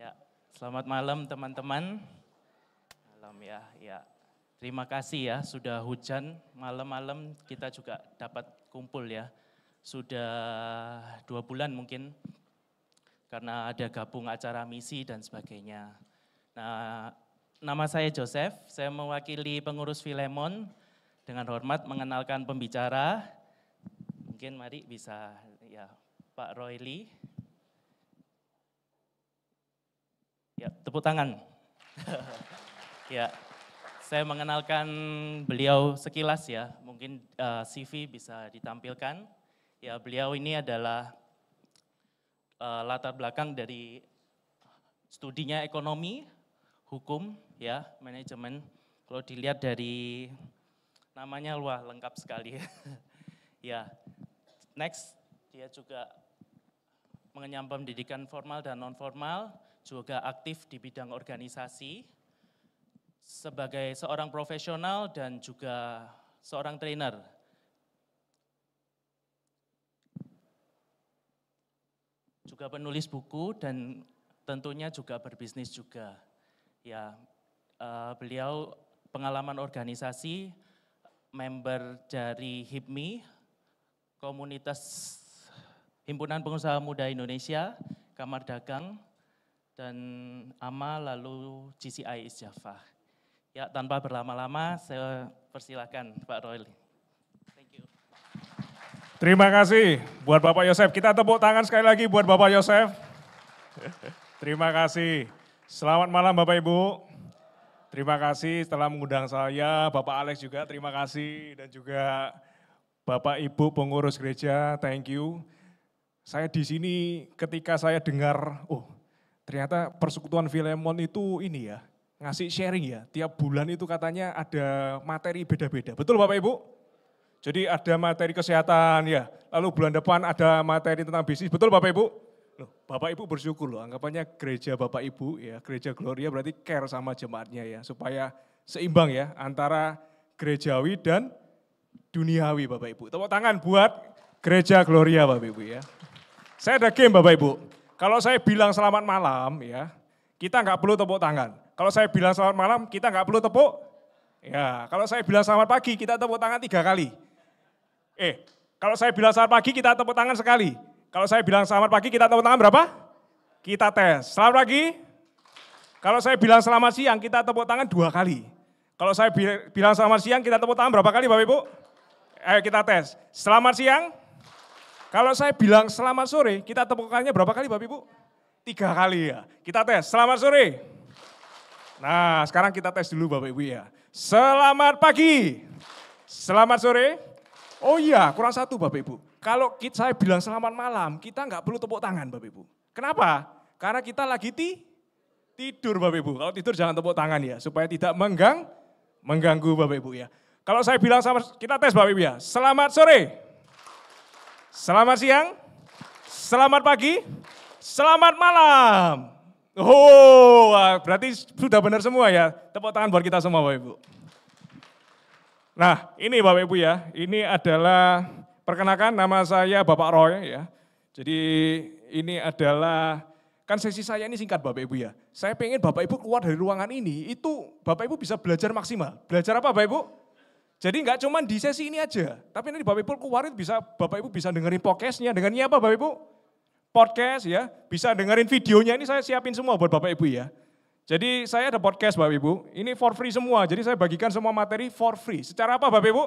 Ya, selamat malam teman-teman. Malam ya, ya. Terima kasih ya sudah hujan malam-malam kita juga dapat kumpul ya. Sudah dua bulan mungkin karena ada gabung acara misi dan sebagainya. Nah, nama saya Joseph, saya mewakili pengurus Filemon dengan hormat mengenalkan pembicara. Mungkin mari bisa ya Pak Roy Lee. Ya, tepuk tangan. ya, saya mengenalkan beliau sekilas ya, mungkin uh, eh, CV bisa ditampilkan. Ya, beliau ini adalah uh, latar belakang dari studinya ekonomi, hukum, ya, manajemen. Kalau dilihat dari namanya luah lengkap sekali. ya. Next, dia juga mengenyam pendidikan formal dan non formal juga aktif di bidang organisasi sebagai seorang profesional dan juga seorang trainer. Juga penulis buku dan tentunya juga berbisnis juga. Ya, uh, beliau pengalaman organisasi member dari HIPMI, komunitas Himpunan Pengusaha Muda Indonesia, Kamar Dagang, dan AMA lalu GCI East Java. Ya, tanpa berlama-lama, saya persilakan Pak Royli. Thank you. Terima kasih buat Bapak Yosef. Kita tepuk tangan sekali lagi buat Bapak Yosef. Terima kasih. Selamat malam Bapak Ibu. Terima kasih telah mengundang saya, Bapak Alex juga terima kasih dan juga Bapak Ibu pengurus gereja, thank you. Saya di sini ketika saya dengar, oh Ternyata persekutuan Filemon itu ini ya, ngasih sharing ya. Tiap bulan itu katanya ada materi beda-beda. Betul Bapak Ibu? Jadi ada materi kesehatan ya, lalu bulan depan ada materi tentang bisnis. Betul Bapak Ibu? Loh, Bapak Ibu bersyukur loh, anggapannya gereja Bapak Ibu ya, gereja Gloria berarti care sama jemaatnya ya, supaya seimbang ya antara gerejawi dan duniawi Bapak Ibu. Tepuk tangan buat gereja Gloria Bapak Ibu ya. Saya ada game Bapak Ibu. Kalau saya bilang selamat malam ya, kita nggak perlu tepuk tangan. Kalau saya bilang selamat malam, kita nggak perlu tepuk. Ya, kalau saya bilang selamat pagi, kita tepuk tangan tiga kali. Eh, kalau saya bilang selamat pagi, kita tepuk tangan sekali. Kalau saya bilang selamat pagi, kita tepuk tangan berapa? Kita tes. Selamat pagi. Kalau saya bilang selamat siang, kita tepuk tangan dua kali. Kalau saya bilang selamat siang, kita tepuk tangan berapa kali Bapak Ibu? Ayo kita tes. Selamat siang. Kalau saya bilang selamat sore, kita tepuk tangannya berapa kali Bapak Ibu? Tiga kali ya. Kita tes, selamat sore. Nah sekarang kita tes dulu Bapak Ibu ya. Selamat pagi. Selamat sore. Oh iya, kurang satu Bapak Ibu. Kalau kita, saya bilang selamat malam, kita nggak perlu tepuk tangan Bapak Ibu. Kenapa? Karena kita lagi ti, tidur Bapak Ibu. Kalau tidur jangan tepuk tangan ya, supaya tidak menggang, mengganggu Bapak Ibu ya. Kalau saya bilang sama, kita tes Bapak Ibu ya, selamat sore. Selamat siang, selamat pagi, selamat malam. Oh, berarti sudah benar semua ya. Tepuk tangan buat kita semua Bapak Ibu. Nah, ini Bapak Ibu ya, ini adalah perkenalkan nama saya Bapak Roy ya. Jadi ini adalah kan sesi saya ini singkat Bapak Ibu ya. Saya pengen Bapak Ibu keluar dari ruangan ini, itu Bapak Ibu bisa belajar maksimal. Belajar apa Bapak Ibu? Jadi nggak cuma di sesi ini aja, tapi nanti Bapak Ibu keluarin bisa Bapak Ibu bisa dengerin podcastnya, dengerin apa Bapak Ibu? Podcast ya, bisa dengerin videonya ini saya siapin semua buat Bapak Ibu ya. Jadi saya ada podcast Bapak Ibu, ini for free semua, jadi saya bagikan semua materi for free. Secara apa Bapak Ibu?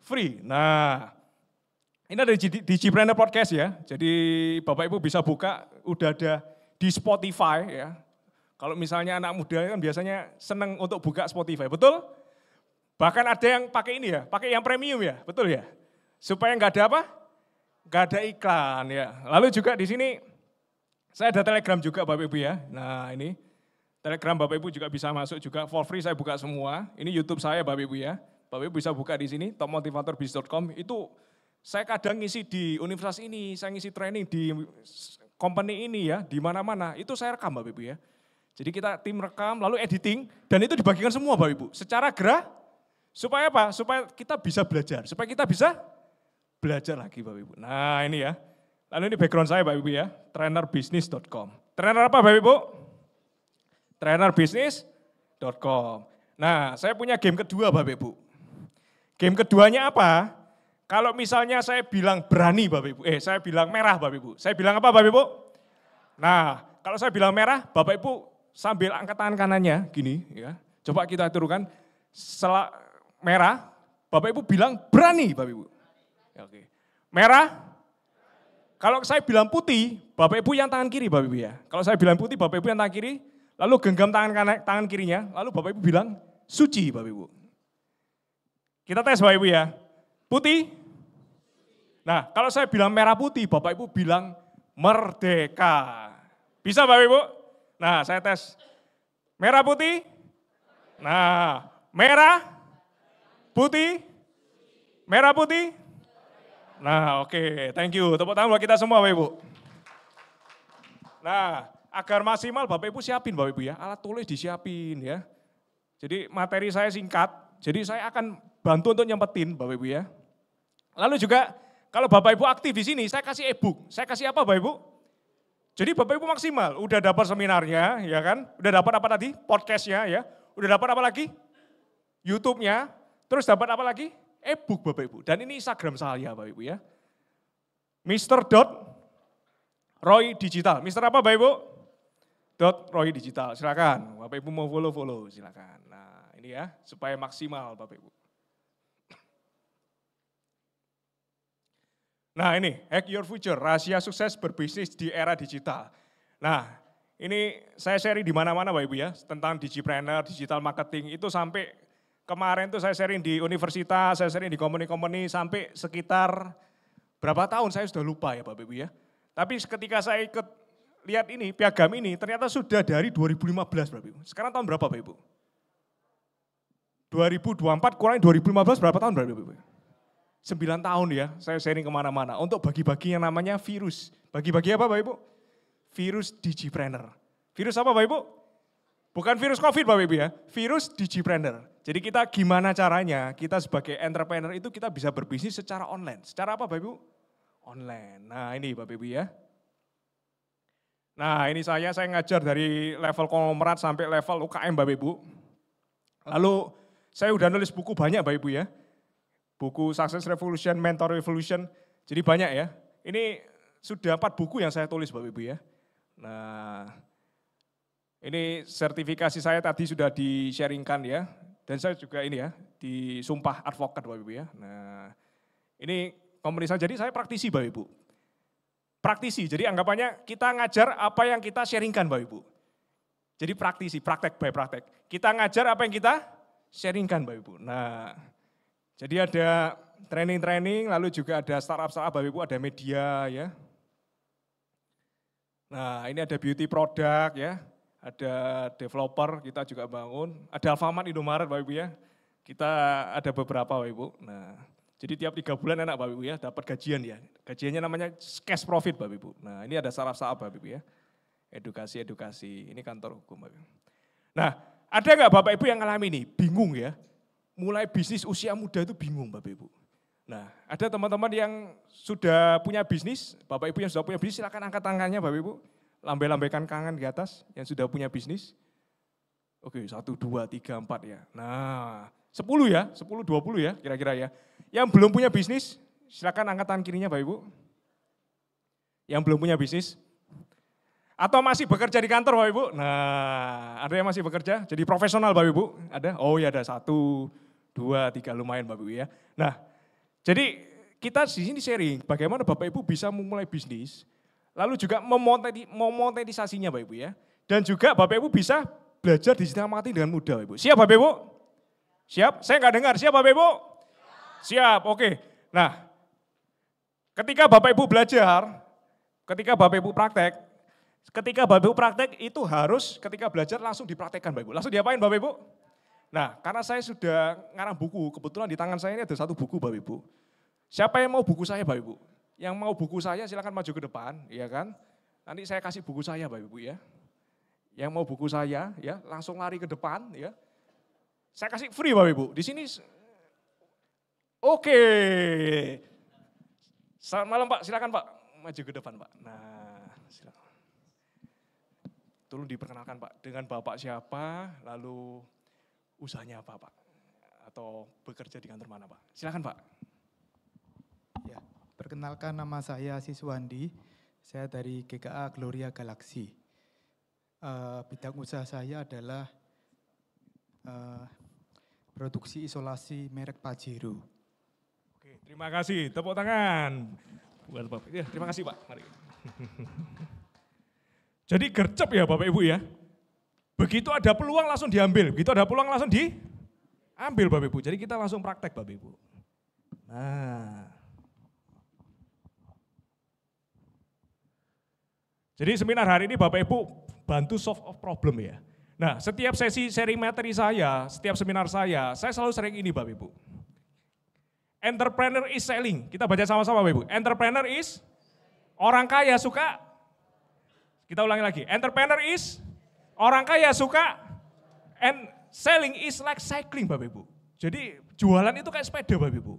Free. Nah, ini ada di Digipreneur Podcast ya, jadi Bapak Ibu bisa buka, udah ada di Spotify ya. Kalau misalnya anak muda kan biasanya seneng untuk buka Spotify, betul? Bahkan ada yang pakai ini ya, pakai yang premium ya, betul ya? Supaya nggak ada apa? Nggak ada iklan ya. Lalu juga di sini saya ada telegram juga Bapak Ibu ya. Nah ini telegram Bapak Ibu juga bisa masuk juga for free saya buka semua. Ini YouTube saya Bapak Ibu ya. Bapak Ibu bisa buka di sini topmotivatorbis.com itu saya kadang ngisi di universitas ini, saya ngisi training di company ini ya, di mana-mana. Itu saya rekam Bapak Ibu ya. Jadi kita tim rekam, lalu editing, dan itu dibagikan semua Bapak Ibu. Secara gerak. Supaya apa? Supaya kita bisa belajar. Supaya kita bisa belajar lagi Bapak Ibu. Nah ini ya. Lalu ini background saya Bapak Ibu ya. Trainerbisnis.com. Trainer apa Bapak Ibu? Trainerbisnis.com. Nah saya punya game kedua Bapak Ibu. Game keduanya apa? Kalau misalnya saya bilang berani Bapak Ibu. Eh saya bilang merah Bapak Ibu. Saya bilang apa Bapak Ibu? Nah kalau saya bilang merah Bapak Ibu sambil angkat tangan kanannya gini ya. Coba kita turunkan. Selak merah, Bapak Ibu bilang berani Bapak Ibu. Oke. Merah, kalau saya bilang putih, Bapak Ibu yang tangan kiri Bapak Ibu ya. Kalau saya bilang putih, Bapak Ibu yang tangan kiri, lalu genggam tangan kanan, tangan kirinya, lalu Bapak Ibu bilang suci Bapak Ibu. Kita tes Bapak Ibu ya. Putih. Nah, kalau saya bilang merah putih, Bapak Ibu bilang merdeka. Bisa Bapak Ibu? Nah, saya tes. Merah putih. Nah, merah Putih? Merah putih? Nah, oke. Okay. Thank you. Tepuk tangan buat kita semua, Bapak Ibu. Nah, agar maksimal Bapak Ibu siapin Bapak Ibu ya. Alat tulis disiapin ya. Jadi materi saya singkat, jadi saya akan bantu untuk nyempetin Bapak Ibu ya. Lalu juga kalau Bapak Ibu aktif di sini, saya kasih e-book. Saya kasih apa Bapak Ibu? Jadi Bapak Ibu maksimal, udah dapat seminarnya, ya kan? Udah dapat apa tadi? Podcastnya ya. Udah dapat apa lagi? YouTube-nya, Terus dapat apa lagi? E-book Bapak Ibu. Dan ini Instagram saya Bapak Ibu ya. mr Dot Roy Digital. mr apa Bapak Ibu? Dot Roy Digital. Silakan. Bapak Ibu mau follow-follow silakan. Nah, ini ya supaya maksimal Bapak Ibu. Nah ini, Hack Your Future, rahasia sukses berbisnis di era digital. Nah, ini saya sharing di mana-mana Bapak Ibu ya, tentang digipreneur, digital marketing, itu sampai Kemarin tuh saya sering di universitas, saya sering di company-company sampai sekitar berapa tahun saya sudah lupa ya Bapak Ibu ya. Tapi ketika saya ikut lihat ini, piagam ini ternyata sudah dari 2015 Bapak Ibu. Sekarang tahun berapa Bapak Ibu? 2024 kurang 2015 berapa tahun Bapak Ibu? 9 tahun ya, saya sharing kemana-mana. Untuk bagi-bagi yang namanya virus. Bagi-bagi apa Bapak Ibu? Virus digipreneur. Virus apa Bapak Ibu? Bukan virus COVID, Pak Bibi ya. Virus digipreneur. Jadi kita gimana caranya kita sebagai entrepreneur itu kita bisa berbisnis secara online. Secara apa Bapak Ibu? Online. Nah ini Bapak Ibu ya. Nah ini saya, saya ngajar dari level konglomerat sampai level UKM Bapak Ibu. Lalu saya udah nulis buku banyak Bapak Ibu ya. Buku Success Revolution, Mentor Revolution. Jadi banyak ya. Ini sudah empat buku yang saya tulis Bapak Ibu ya. Nah ini sertifikasi saya tadi sudah di-sharingkan ya, dan saya juga ini ya, disumpah advokat Bapak Ibu ya. Nah, ini komunitas, jadi saya praktisi Bapak Ibu. Praktisi, jadi anggapannya kita ngajar apa yang kita sharingkan Bapak Ibu. Jadi praktisi, praktek by praktek. Kita ngajar apa yang kita sharingkan Bapak Ibu. Nah, jadi ada training-training, lalu juga ada startup-startup Bapak Ibu, ada media ya. Nah, ini ada beauty product ya ada developer kita juga bangun, ada Alfamart Indomaret Bapak Ibu ya. Kita ada beberapa Bapak Ibu. Nah, jadi tiap tiga bulan enak Bapak Ibu ya dapat gajian ya. Gajiannya namanya cash profit Bapak Ibu. Nah, ini ada saraf-saraf Bapak Ibu ya. Edukasi-edukasi, ini kantor hukum Bapak Ibu. Nah, ada nggak Bapak Ibu yang ngalami ini? Bingung ya. Mulai bisnis usia muda itu bingung Bapak Ibu. Nah, ada teman-teman yang sudah punya bisnis, Bapak Ibu yang sudah punya bisnis silakan angkat tangannya Bapak Ibu lambai-lambaikan kangen di atas yang sudah punya bisnis. Oke, satu, dua, tiga, empat ya. Nah, sepuluh ya, sepuluh, dua puluh ya kira-kira ya. Yang belum punya bisnis, silakan angkat tangan kirinya Bapak Ibu. Yang belum punya bisnis, atau masih bekerja di kantor Bapak Ibu? Nah, ada yang masih bekerja? Jadi profesional Bapak Ibu? Ada? Oh ya ada satu, dua, tiga lumayan Bapak Ibu ya. Nah, jadi kita di sini sharing bagaimana Bapak Ibu bisa memulai bisnis Lalu juga memonetisasinya Bapak Ibu ya. Dan juga Bapak Ibu bisa belajar digital marketing dengan mudah Bapak Ibu. Siap Bapak Ibu? Siap? Saya nggak dengar. Siap Bapak Ibu? Siap, oke. Nah, ketika Bapak Ibu belajar, ketika Bapak Ibu praktek, ketika Bapak Ibu praktek itu harus ketika belajar langsung dipraktekkan Bapak Ibu. Langsung diapain Bapak Ibu? Nah, karena saya sudah ngarang buku, kebetulan di tangan saya ini ada satu buku Bapak Ibu. Siapa yang mau buku saya Bapak Ibu? Yang mau buku saya silahkan maju ke depan, ya kan? Nanti saya kasih buku saya Bapak Ibu ya. Yang mau buku saya ya, langsung lari ke depan ya. Saya kasih free Bapak Ibu. Di sini Oke. Okay. Selamat malam Pak, silakan Pak. Maju ke depan Pak. Nah, silakan. Tolong diperkenalkan Pak, dengan Bapak siapa, lalu usahanya apa Pak? Atau bekerja di kantor mana Pak? Silakan Pak. Perkenalkan nama saya Siswandi, saya dari GKA Gloria Galaxy. Uh, bidang usaha saya adalah uh, produksi isolasi merek Pajero. Oke, terima kasih. Tepuk tangan. Buat Bapak. Ya, terima kasih Pak. Mari. Jadi gercep ya Bapak Ibu ya. Begitu ada peluang langsung diambil, begitu ada peluang langsung diambil Bapak Ibu. Jadi kita langsung praktek Bapak Ibu. Nah, Jadi seminar hari ini Bapak Ibu bantu solve of problem ya. Nah, setiap sesi sharing materi saya, setiap seminar saya, saya selalu sering ini Bapak Ibu. Entrepreneur is selling. Kita baca sama-sama Bapak Ibu. Entrepreneur is orang kaya suka kita ulangi lagi. Entrepreneur is orang kaya suka and selling is like cycling Bapak Ibu. Jadi jualan itu kayak sepeda Bapak Ibu.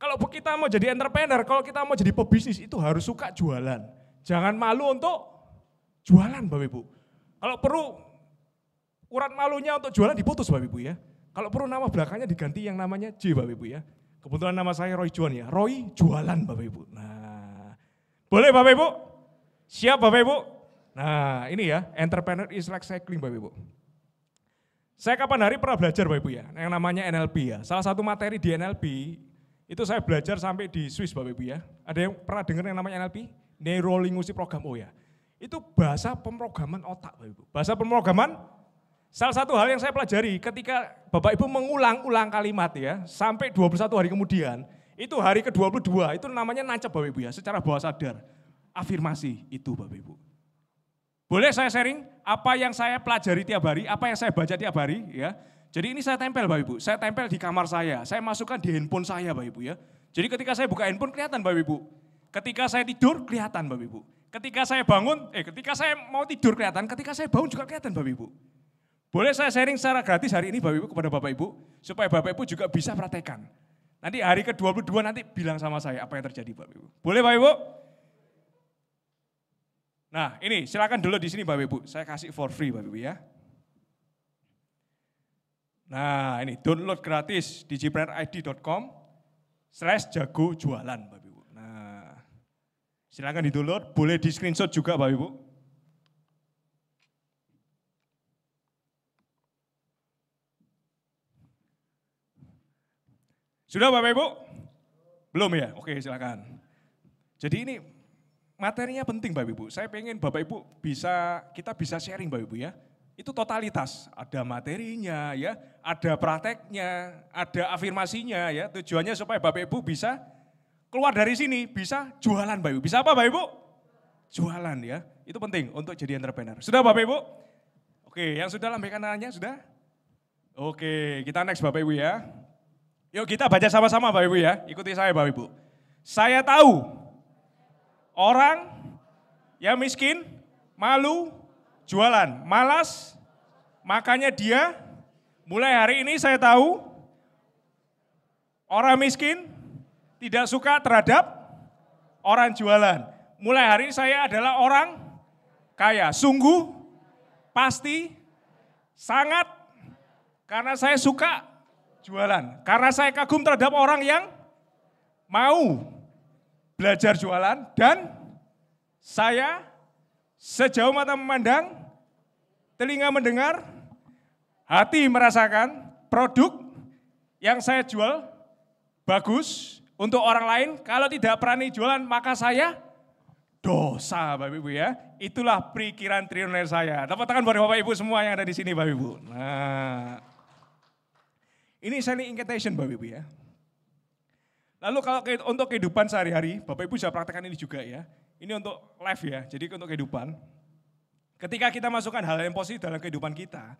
Kalau kita mau jadi entrepreneur, kalau kita mau jadi pebisnis itu harus suka jualan Jangan malu untuk jualan Bapak Ibu. Kalau perlu urat malunya untuk jualan diputus Bapak Ibu ya. Kalau perlu nama belakangnya diganti yang namanya J Bapak Ibu ya. Kebetulan nama saya Roy Juan ya. Roy jualan Bapak Ibu. Nah, boleh Bapak Ibu? Siap Bapak Ibu? Nah, ini ya, entrepreneur is like cycling Bapak Ibu. Saya kapan hari pernah belajar Bapak Ibu ya, yang namanya NLP ya. Salah satu materi di NLP itu saya belajar sampai di Swiss Bapak Ibu ya. Ada yang pernah dengar yang namanya NLP? neurolinguistik program, oh ya. Itu bahasa pemrograman otak Bapak Ibu. Bahasa pemrograman Salah satu hal yang saya pelajari ketika Bapak Ibu mengulang-ulang kalimat ya, sampai 21 hari kemudian, itu hari ke-22, itu namanya nancap Bapak Ibu ya, secara bawah sadar. Afirmasi itu Bapak Ibu. Boleh saya sharing apa yang saya pelajari tiap hari, apa yang saya baca tiap hari ya. Jadi ini saya tempel Bapak Ibu, saya tempel di kamar saya, saya masukkan di handphone saya Bapak Ibu ya. Jadi ketika saya buka handphone kelihatan Bapak Ibu, Ketika saya tidur kelihatan Bapak Ibu. Ketika saya bangun, eh ketika saya mau tidur kelihatan, ketika saya bangun juga kelihatan Bapak Ibu. Boleh saya sharing secara gratis hari ini Bapak Ibu kepada Bapak Ibu supaya Bapak Ibu juga bisa praktekan. Nanti hari ke-22 nanti bilang sama saya apa yang terjadi Bapak Ibu. Boleh Bapak Ibu? Nah, ini silakan dulu di sini Bapak Ibu. Saya kasih for free Bapak Ibu ya. Nah, ini download gratis di jibranid.com slash jago jualan Bapak Silakan di-download, boleh di screenshot juga Bapak Ibu. Sudah Bapak Ibu? Belum ya? Oke silakan. Jadi ini materinya penting Bapak Ibu. Saya pengen Bapak Ibu bisa, kita bisa sharing Bapak Ibu ya. Itu totalitas, ada materinya ya, ada prakteknya, ada afirmasinya ya. Tujuannya supaya Bapak Ibu bisa keluar dari sini bisa jualan Bapak Ibu. Bisa apa Bapak Ibu? Jualan ya. Itu penting untuk jadi entrepreneur. Sudah Bapak Ibu? Oke, yang sudah lambaikan tangannya sudah? Oke, kita next Bapak Ibu ya. Yuk kita baca sama-sama Bapak Ibu ya. Ikuti saya Bapak Ibu. Saya tahu orang yang miskin, malu, jualan, malas, makanya dia mulai hari ini saya tahu orang miskin, tidak suka terhadap orang jualan. Mulai hari ini saya adalah orang kaya. Sungguh, pasti, sangat, karena saya suka jualan. Karena saya kagum terhadap orang yang mau belajar jualan dan saya sejauh mata memandang, telinga mendengar, hati merasakan produk yang saya jual bagus, untuk orang lain, kalau tidak berani jualan, maka saya dosa, Bapak Ibu ya. Itulah perikiran trioner saya. Dapat tangan buat Bapak Ibu semua yang ada di sini, Bapak Ibu. Nah, ini selling invitation, Bapak Ibu ya. Lalu kalau untuk kehidupan sehari-hari, Bapak Ibu bisa praktekkan ini juga ya. Ini untuk live ya, jadi untuk kehidupan. Ketika kita masukkan hal, -hal yang positif dalam kehidupan kita,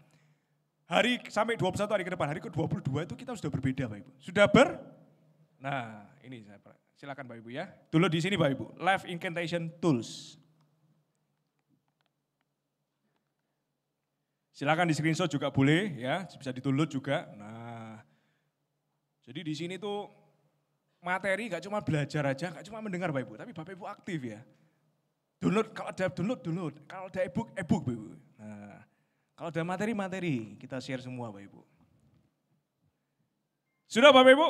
hari sampai 21 hari ke depan, hari ke-22 itu kita sudah berbeda Bapak Ibu. Sudah ber Nah, ini saya silakan Bapak Ibu ya. Dulu di sini Bapak Ibu, live Incantation Tools. Silakan di screenshot juga boleh ya, bisa ditulut juga. Nah, jadi di sini tuh materi gak cuma belajar aja, gak cuma mendengar Bapak Ibu, tapi Bapak Ibu aktif ya. Download, kalau ada download, download. Kalau ada ebook ebook e Bapak Ibu. Nah, kalau ada materi, materi. Kita share semua Bapak Ibu. Sudah Bapak Ibu?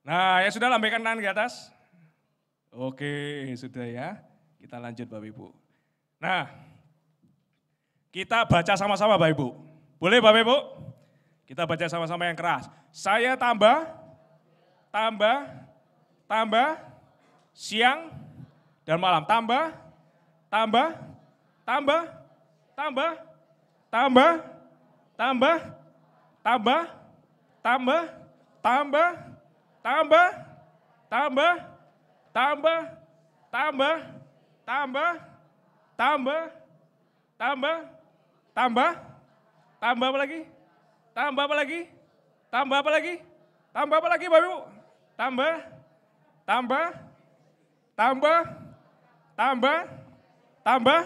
Nah, ya sudah lambaikan tangan ke atas. Oke, sudah ya. Kita lanjut Bapak Ibu. Nah, kita baca sama-sama Bapak Ibu. Boleh Bapak Ibu? Kita baca sama-sama yang keras. Saya tambah, tambah, tambah, siang dan malam. Tambah, tambah, tambah, tambah, tambah, tambah, tambah, tambah, tambah, tambah, tambah, tambah, tambah, tambah, tambah, tambah, tambah, tambah apa lagi? Tambah apa lagi? Tambah apa lagi? Tambah apa lagi, Bapak Ibu? Tambah, tambah, tambah, tambah, tambah,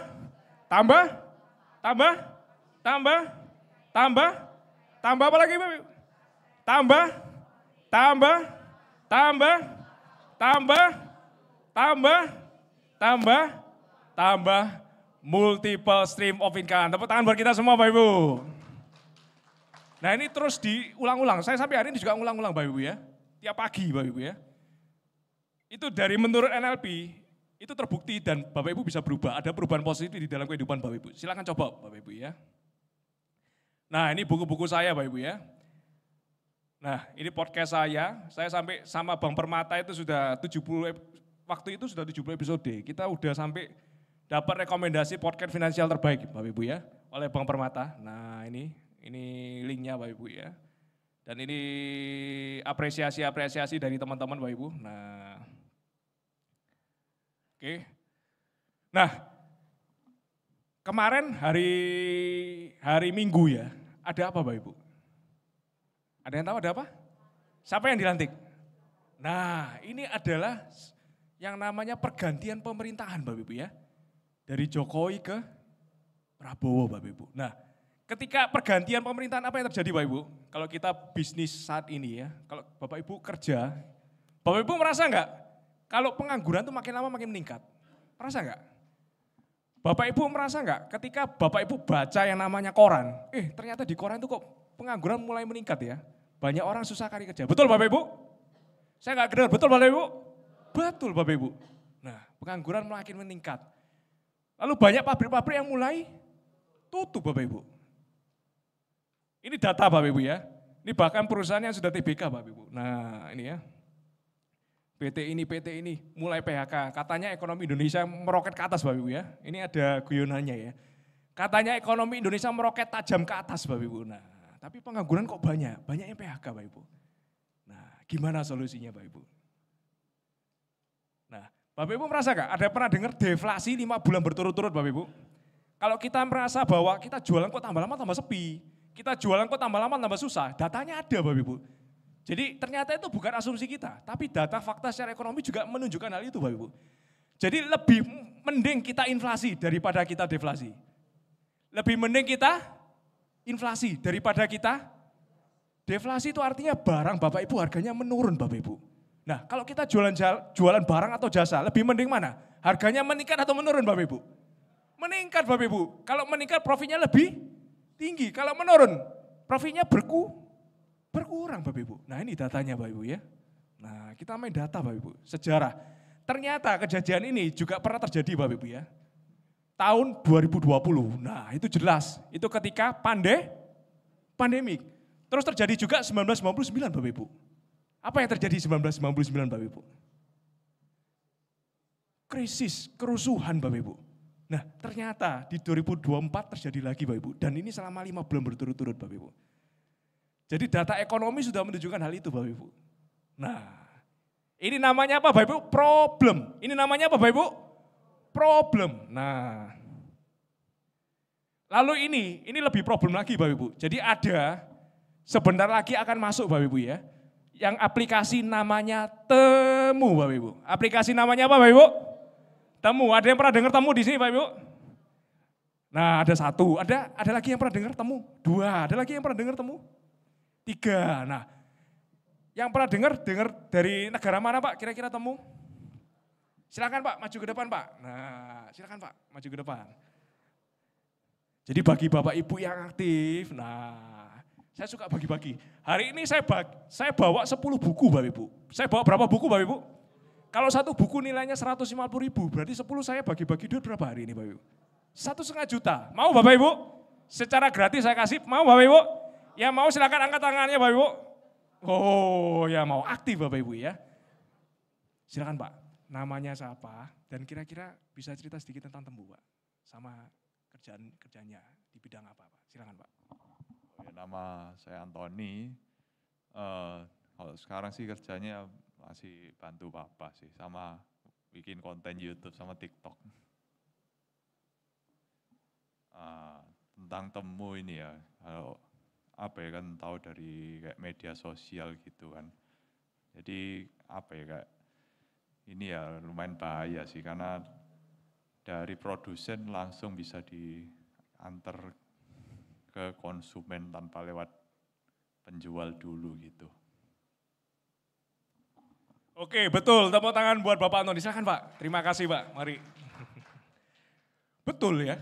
tambah, tambah, tambah, tambah, tambah apa lagi, Bapak Ibu? Tambah, tambah, tambah, tambah, tambah, tambah, tambah, multiple stream of income. Tepuk tangan buat kita semua Bapak Ibu. Nah ini terus diulang-ulang, saya sampai hari ini juga ulang-ulang Bapak Ibu ya. Tiap pagi Bapak Ibu ya. Itu dari menurut NLP, itu terbukti dan Bapak Ibu bisa berubah. Ada perubahan positif di dalam kehidupan Bapak Ibu. Silahkan coba Bapak Ibu ya. Nah ini buku-buku saya Bapak Ibu ya. Nah, ini podcast saya. Saya sampai sama Bang Permata itu sudah 70 waktu itu sudah 70 episode. Kita udah sampai dapat rekomendasi podcast finansial terbaik, Bapak Ibu ya, oleh Bang Permata. Nah, ini ini linknya Bapak Ibu ya. Dan ini apresiasi-apresiasi dari teman-teman Bapak Ibu. Nah. Oke. Nah, kemarin hari hari Minggu ya. Ada apa Bapak Ibu? Ada yang tahu ada apa? Siapa yang dilantik? Nah, ini adalah yang namanya pergantian pemerintahan Bapak Ibu ya. Dari Jokowi ke Prabowo Bapak Ibu. Nah, ketika pergantian pemerintahan apa yang terjadi Bapak Ibu? Kalau kita bisnis saat ini ya, kalau Bapak Ibu kerja, Bapak Ibu merasa enggak? Kalau pengangguran itu makin lama makin meningkat. Merasa enggak? Bapak Ibu merasa enggak ketika Bapak Ibu baca yang namanya koran, eh ternyata di koran itu kok pengangguran mulai meningkat ya. Banyak orang susah cari kerja. Betul Bapak Ibu? Saya nggak kenal. Betul Bapak Ibu? Betul Bapak Ibu. Nah, pengangguran makin meningkat. Lalu banyak pabrik-pabrik yang mulai tutup Bapak Ibu. Ini data Bapak Ibu ya. Ini bahkan perusahaan yang sudah TBK Bapak Ibu. Nah ini ya. PT ini, PT ini mulai PHK. Katanya ekonomi Indonesia meroket ke atas Bapak Ibu ya. Ini ada guyonannya ya. Katanya ekonomi Indonesia meroket tajam ke atas Bapak Ibu. Nah tapi pengangguran kok banyak? Banyak yang PHK Pak Ibu. Nah gimana solusinya Pak Ibu? Nah Bapak Ibu merasa gak? Ada pernah dengar deflasi lima bulan berturut-turut Bapak Ibu? Kalau kita merasa bahwa kita jualan kok tambah lama tambah sepi, kita jualan kok tambah lama tambah susah, datanya ada Bapak Ibu. Jadi ternyata itu bukan asumsi kita, tapi data fakta secara ekonomi juga menunjukkan hal itu Bapak Ibu. Jadi lebih mending kita inflasi daripada kita deflasi. Lebih mending kita inflasi daripada kita deflasi itu artinya barang Bapak Ibu harganya menurun Bapak Ibu. Nah, kalau kita jualan jualan barang atau jasa, lebih mending mana? Harganya meningkat atau menurun Bapak Ibu? Meningkat Bapak Ibu. Kalau meningkat profitnya lebih tinggi. Kalau menurun, profitnya berku berkurang Bapak Ibu. Nah, ini datanya Bapak Ibu ya. Nah, kita main data Bapak Ibu, sejarah. Ternyata kejadian ini juga pernah terjadi Bapak Ibu ya tahun 2020. Nah, itu jelas. Itu ketika pandai pandemik. Terus terjadi juga 1999, Bapak Ibu. Apa yang terjadi 1999, Bapak Ibu? Krisis, kerusuhan, Bapak Ibu. Nah, ternyata di 2024 terjadi lagi, Bapak Ibu. Dan ini selama lima bulan berturut-turut, Bapak Ibu. Jadi data ekonomi sudah menunjukkan hal itu, Bapak Ibu. Nah, ini namanya apa, Bapak Ibu? Problem. Ini namanya apa, Bapak Ibu? problem. Nah, lalu ini, ini lebih problem lagi Bapak Ibu. Jadi ada, sebentar lagi akan masuk Bapak Ibu ya, yang aplikasi namanya Temu Bapak Ibu. Aplikasi namanya apa Bapak Ibu? Temu, ada yang pernah dengar Temu di sini Bapak Ibu? Nah ada satu, ada ada lagi yang pernah dengar Temu? Dua, ada lagi yang pernah dengar Temu? Tiga, nah yang pernah dengar, dengar dari negara mana Pak kira-kira Temu? Silakan Pak, maju ke depan Pak. Nah, silakan Pak, maju ke depan. Jadi bagi Bapak Ibu yang aktif, nah saya suka bagi-bagi. Hari ini saya bagi, saya bawa 10 buku Bapak Ibu. Saya bawa berapa buku Bapak Ibu? Kalau satu buku nilainya 150 ribu, berarti 10 saya bagi-bagi duit berapa hari ini Bapak Ibu? Satu setengah juta. Mau Bapak Ibu? Secara gratis saya kasih, mau Bapak Ibu? Ya mau silakan angkat tangannya Bapak Ibu. Oh ya mau aktif Bapak Ibu ya. Silakan Pak namanya siapa, dan kira-kira bisa cerita sedikit tentang Tembu, Pak, sama kerjaan kerjanya di bidang apa, Pak? Silakan, Pak. Oke, oh ya, nama saya Antoni. Uh, kalau sekarang sih kerjanya masih bantu bapak sih, sama bikin konten YouTube sama TikTok. Uh, tentang temu ini ya, kalau apa ya kan tahu dari kayak media sosial gitu kan. Jadi apa ya kak ini ya lumayan bahaya sih karena dari produsen langsung bisa diantar ke konsumen tanpa lewat penjual dulu gitu. Oke, betul. Tepuk tangan buat Bapak Antoni. Silahkan Pak. Terima kasih Pak. Mari. Betul ya.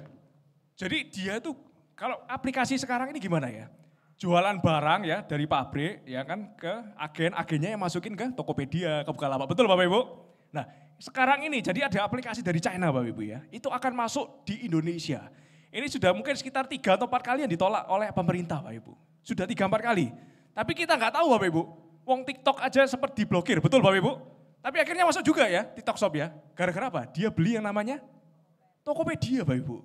Jadi dia tuh kalau aplikasi sekarang ini gimana ya? Jualan barang ya dari pabrik ya kan ke agen, agennya yang masukin ke Tokopedia, ke Bukalapak. Betul Bapak Ibu? Nah, sekarang ini jadi ada aplikasi dari China Bapak Ibu ya. Itu akan masuk di Indonesia. Ini sudah mungkin sekitar tiga atau empat kali yang ditolak oleh pemerintah Bapak Ibu. Sudah tiga empat kali. Tapi kita nggak tahu Bapak Ibu. Wong TikTok aja seperti diblokir, betul Bapak Ibu? Tapi akhirnya masuk juga ya TikTok Shop ya. Gara-gara apa? Dia beli yang namanya Tokopedia Bapak Ibu.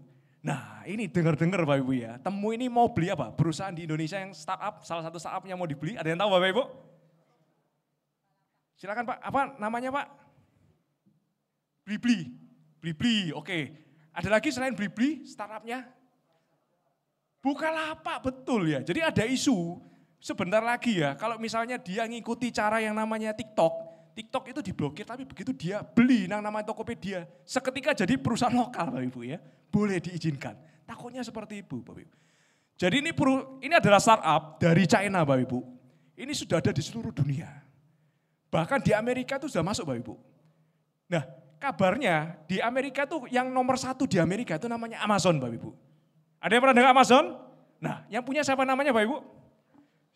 Nah ini dengar-dengar Bapak Ibu ya. Temu ini mau beli apa? Perusahaan di Indonesia yang startup, salah satu startup yang mau dibeli. Ada yang tahu Bapak Ibu? Silakan Pak, apa namanya Pak? Blibli. Blibli, oke. Okay. Ada lagi selain Blibli, startupnya? Bukalapak, betul ya. Jadi ada isu, sebentar lagi ya, kalau misalnya dia ngikuti cara yang namanya TikTok, TikTok itu diblokir tapi begitu dia beli yang nama Tokopedia, seketika jadi perusahaan lokal Bapak Ibu ya. Boleh diizinkan. Takutnya seperti itu Bapak Ibu. Jadi ini peru, ini adalah startup dari China Bapak Ibu. Ini sudah ada di seluruh dunia. Bahkan di Amerika itu sudah masuk Bapak Ibu. Nah, Kabarnya di Amerika tuh yang nomor satu di Amerika itu namanya Amazon Bapak Ibu. Ada yang pernah dengar Amazon? Nah yang punya siapa namanya Bapak Ibu?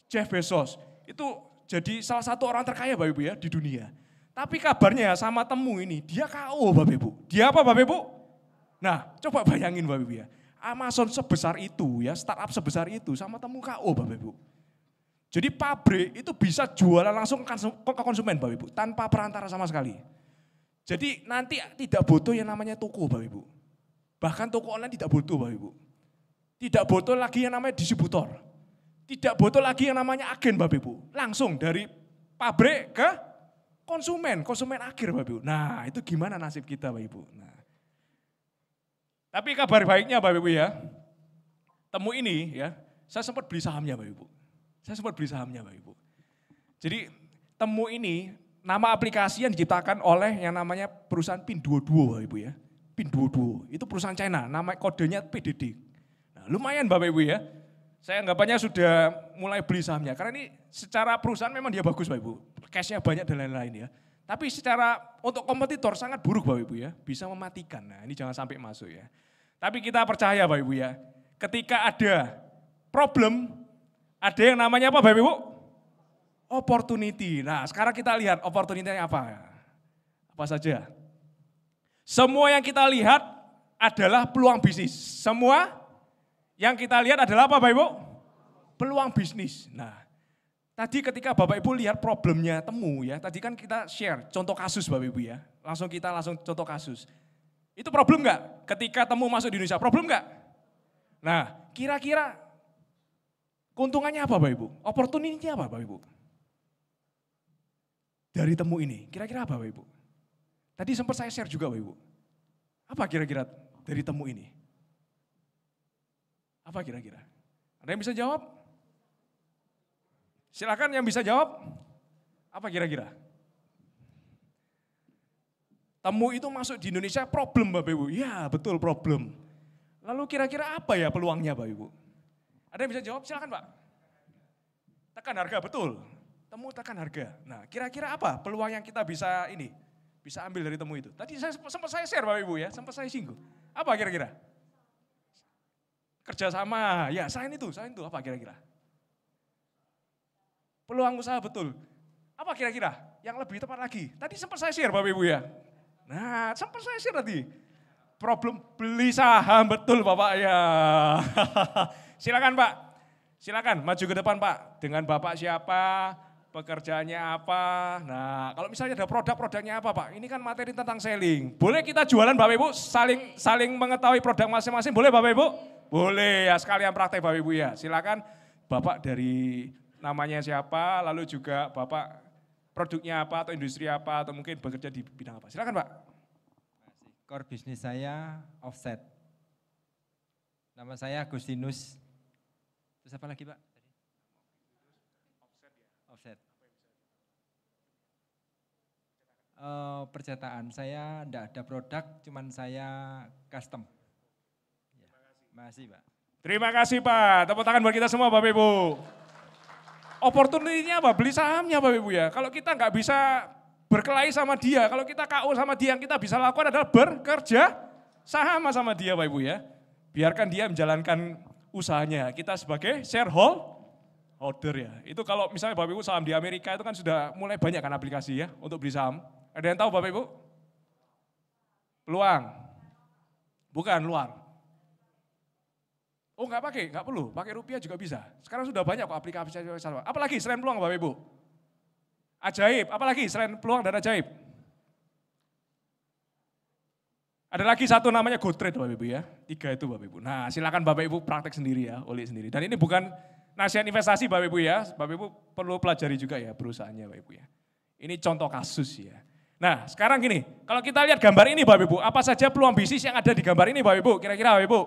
Jeff Bezos. Itu jadi salah satu orang terkaya Bapak Ibu ya di dunia. Tapi kabarnya sama temu ini, dia KO Bapak Ibu. Dia apa Bapak Ibu? Nah coba bayangin Bapak Ibu ya. Amazon sebesar itu ya, startup sebesar itu sama temu KO Bapak Ibu. Jadi pabrik itu bisa jualan langsung ke konsumen Bapak Ibu, tanpa perantara sama sekali. Jadi nanti tidak butuh yang namanya toko Bapak Ibu. Bahkan toko online tidak butuh Bapak Ibu. Tidak butuh lagi yang namanya distributor. Tidak butuh lagi yang namanya agen Bapak Ibu. Langsung dari pabrik ke konsumen, konsumen akhir Bapak Ibu. Nah itu gimana nasib kita Bapak Ibu. Nah. Tapi kabar baiknya Bapak Ibu ya, temu ini ya, saya sempat beli sahamnya Bapak Ibu. Saya sempat beli sahamnya Bapak Ibu. Jadi temu ini nama aplikasi yang diciptakan oleh yang namanya perusahaan Pin22 Ibu ya. Pin22, itu perusahaan China, nama kodenya PDD. Nah, lumayan Bapak Ibu ya. Saya anggapannya sudah mulai beli sahamnya, karena ini secara perusahaan memang dia bagus Bapak Ibu. Cashnya banyak dan lain-lain ya. Tapi secara untuk kompetitor sangat buruk Bapak Ibu ya, bisa mematikan. Nah ini jangan sampai masuk ya. Tapi kita percaya Bapak Ibu ya, ketika ada problem, ada yang namanya apa Bapak Ibu? opportunity. Nah, sekarang kita lihat opportunity apa. Apa saja? Semua yang kita lihat adalah peluang bisnis. Semua yang kita lihat adalah apa, Bapak Ibu? Peluang bisnis. Nah, tadi ketika Bapak Ibu lihat problemnya temu ya, tadi kan kita share contoh kasus Bapak Ibu ya. Langsung kita langsung contoh kasus. Itu problem nggak? Ketika temu masuk di Indonesia, problem nggak? Nah, kira-kira keuntungannya apa Bapak Ibu? opportunity apa Bapak Ibu? dari temu ini? Kira-kira apa Bapak Ibu? Tadi sempat saya share juga Bapak Ibu. Apa kira-kira dari temu ini? Apa kira-kira? Ada yang bisa jawab? Silakan yang bisa jawab. Apa kira-kira? Temu itu masuk di Indonesia problem Bapak Ibu. Ya betul problem. Lalu kira-kira apa ya peluangnya Bapak Ibu? Ada yang bisa jawab? Silakan Pak. Tekan harga, betul. Temu tekan harga. Nah, kira-kira apa peluang yang kita bisa ini bisa ambil dari temu itu? Tadi saya sempat saya share Bapak Ibu ya, sempat saya singgung. Apa kira-kira? Kerjasama, ya selain itu, selain itu apa kira-kira? Peluang usaha betul. Apa kira-kira? Yang lebih tepat lagi. Tadi sempat saya share Bapak Ibu ya. Nah, sempat saya share tadi. Problem beli saham betul Bapak ya. Silakan Pak. Silakan maju ke depan Pak. Dengan Bapak siapa? pekerjaannya apa. Nah, kalau misalnya ada produk-produknya apa, Pak? Ini kan materi tentang selling. Boleh kita jualan, Bapak Ibu, saling saling mengetahui produk masing-masing, boleh Bapak Ibu? Boleh ya, sekalian praktek Bapak Ibu ya. Silakan Bapak dari namanya siapa, lalu juga Bapak produknya apa atau industri apa atau mungkin bekerja di bidang apa. Silakan, Pak. Core bisnis saya offset. Nama saya Agustinus. Terus apa lagi, Pak? uh, eh, percetakan. Saya tidak ada produk, cuman saya custom. Ya. Terima kasih Pak. Terima kasih Pak. Tepuk tangan buat kita semua Bapak Ibu. Opportunity-nya apa? Beli sahamnya Bapak Ibu ya. Kalau kita nggak bisa berkelahi sama dia, kalau kita KO sama dia, yang kita bisa lakukan adalah bekerja sama sama dia Bapak Ibu ya. Biarkan dia menjalankan usahanya. Kita sebagai shareholder order ya. Itu kalau misalnya Bapak Ibu saham di Amerika itu kan sudah mulai banyak kan aplikasi ya untuk beli saham. Ada yang tahu Bapak Ibu? Peluang. Bukan luar. Oh nggak pakai, nggak perlu. Pakai rupiah juga bisa. Sekarang sudah banyak kok aplikasi apa Apalagi selain peluang Bapak Ibu? Ajaib. Apalagi selain peluang dan ajaib? Ada lagi satu namanya GoTrade Bapak Ibu ya. Tiga itu Bapak Ibu. Nah silakan Bapak Ibu praktek sendiri ya, oleh sendiri. Dan ini bukan nasihat investasi Bapak Ibu ya. Bapak Ibu perlu pelajari juga ya perusahaannya Bapak Ibu ya. Ini contoh kasus ya. Nah, sekarang gini, kalau kita lihat gambar ini Bapak Ibu, apa saja peluang bisnis yang ada di gambar ini Bapak Ibu? Kira-kira Bapak Ibu?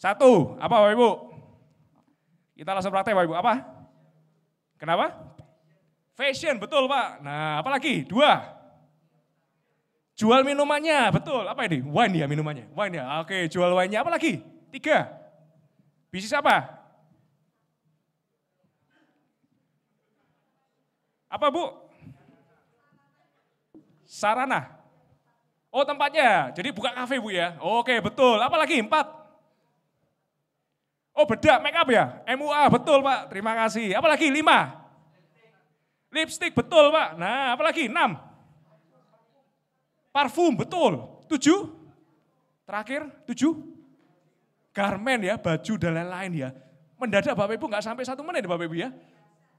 Satu, apa Bapak Ibu? Kita langsung praktek Bapak Ibu, apa? Kenapa? Fashion, betul Pak. Nah, apalagi? Dua. Jual minumannya, betul. Apa ini? Wine ya minumannya. Wine ya, oke. Jual wine-nya, apa lagi? Tiga. Bisnis apa? Apa Bu? sarana. Oh tempatnya, jadi buka kafe Bu ya. Oke betul, apalagi empat. Oh bedak, make up ya? MUA, betul Pak, terima kasih. Apalagi lima. Lipstick, betul Pak. Nah apalagi enam. Parfum, betul. Tujuh. Terakhir, tujuh. Garmen ya, baju dan lain-lain ya. Mendadak Bapak Ibu nggak sampai satu menit Bapak Ibu ya.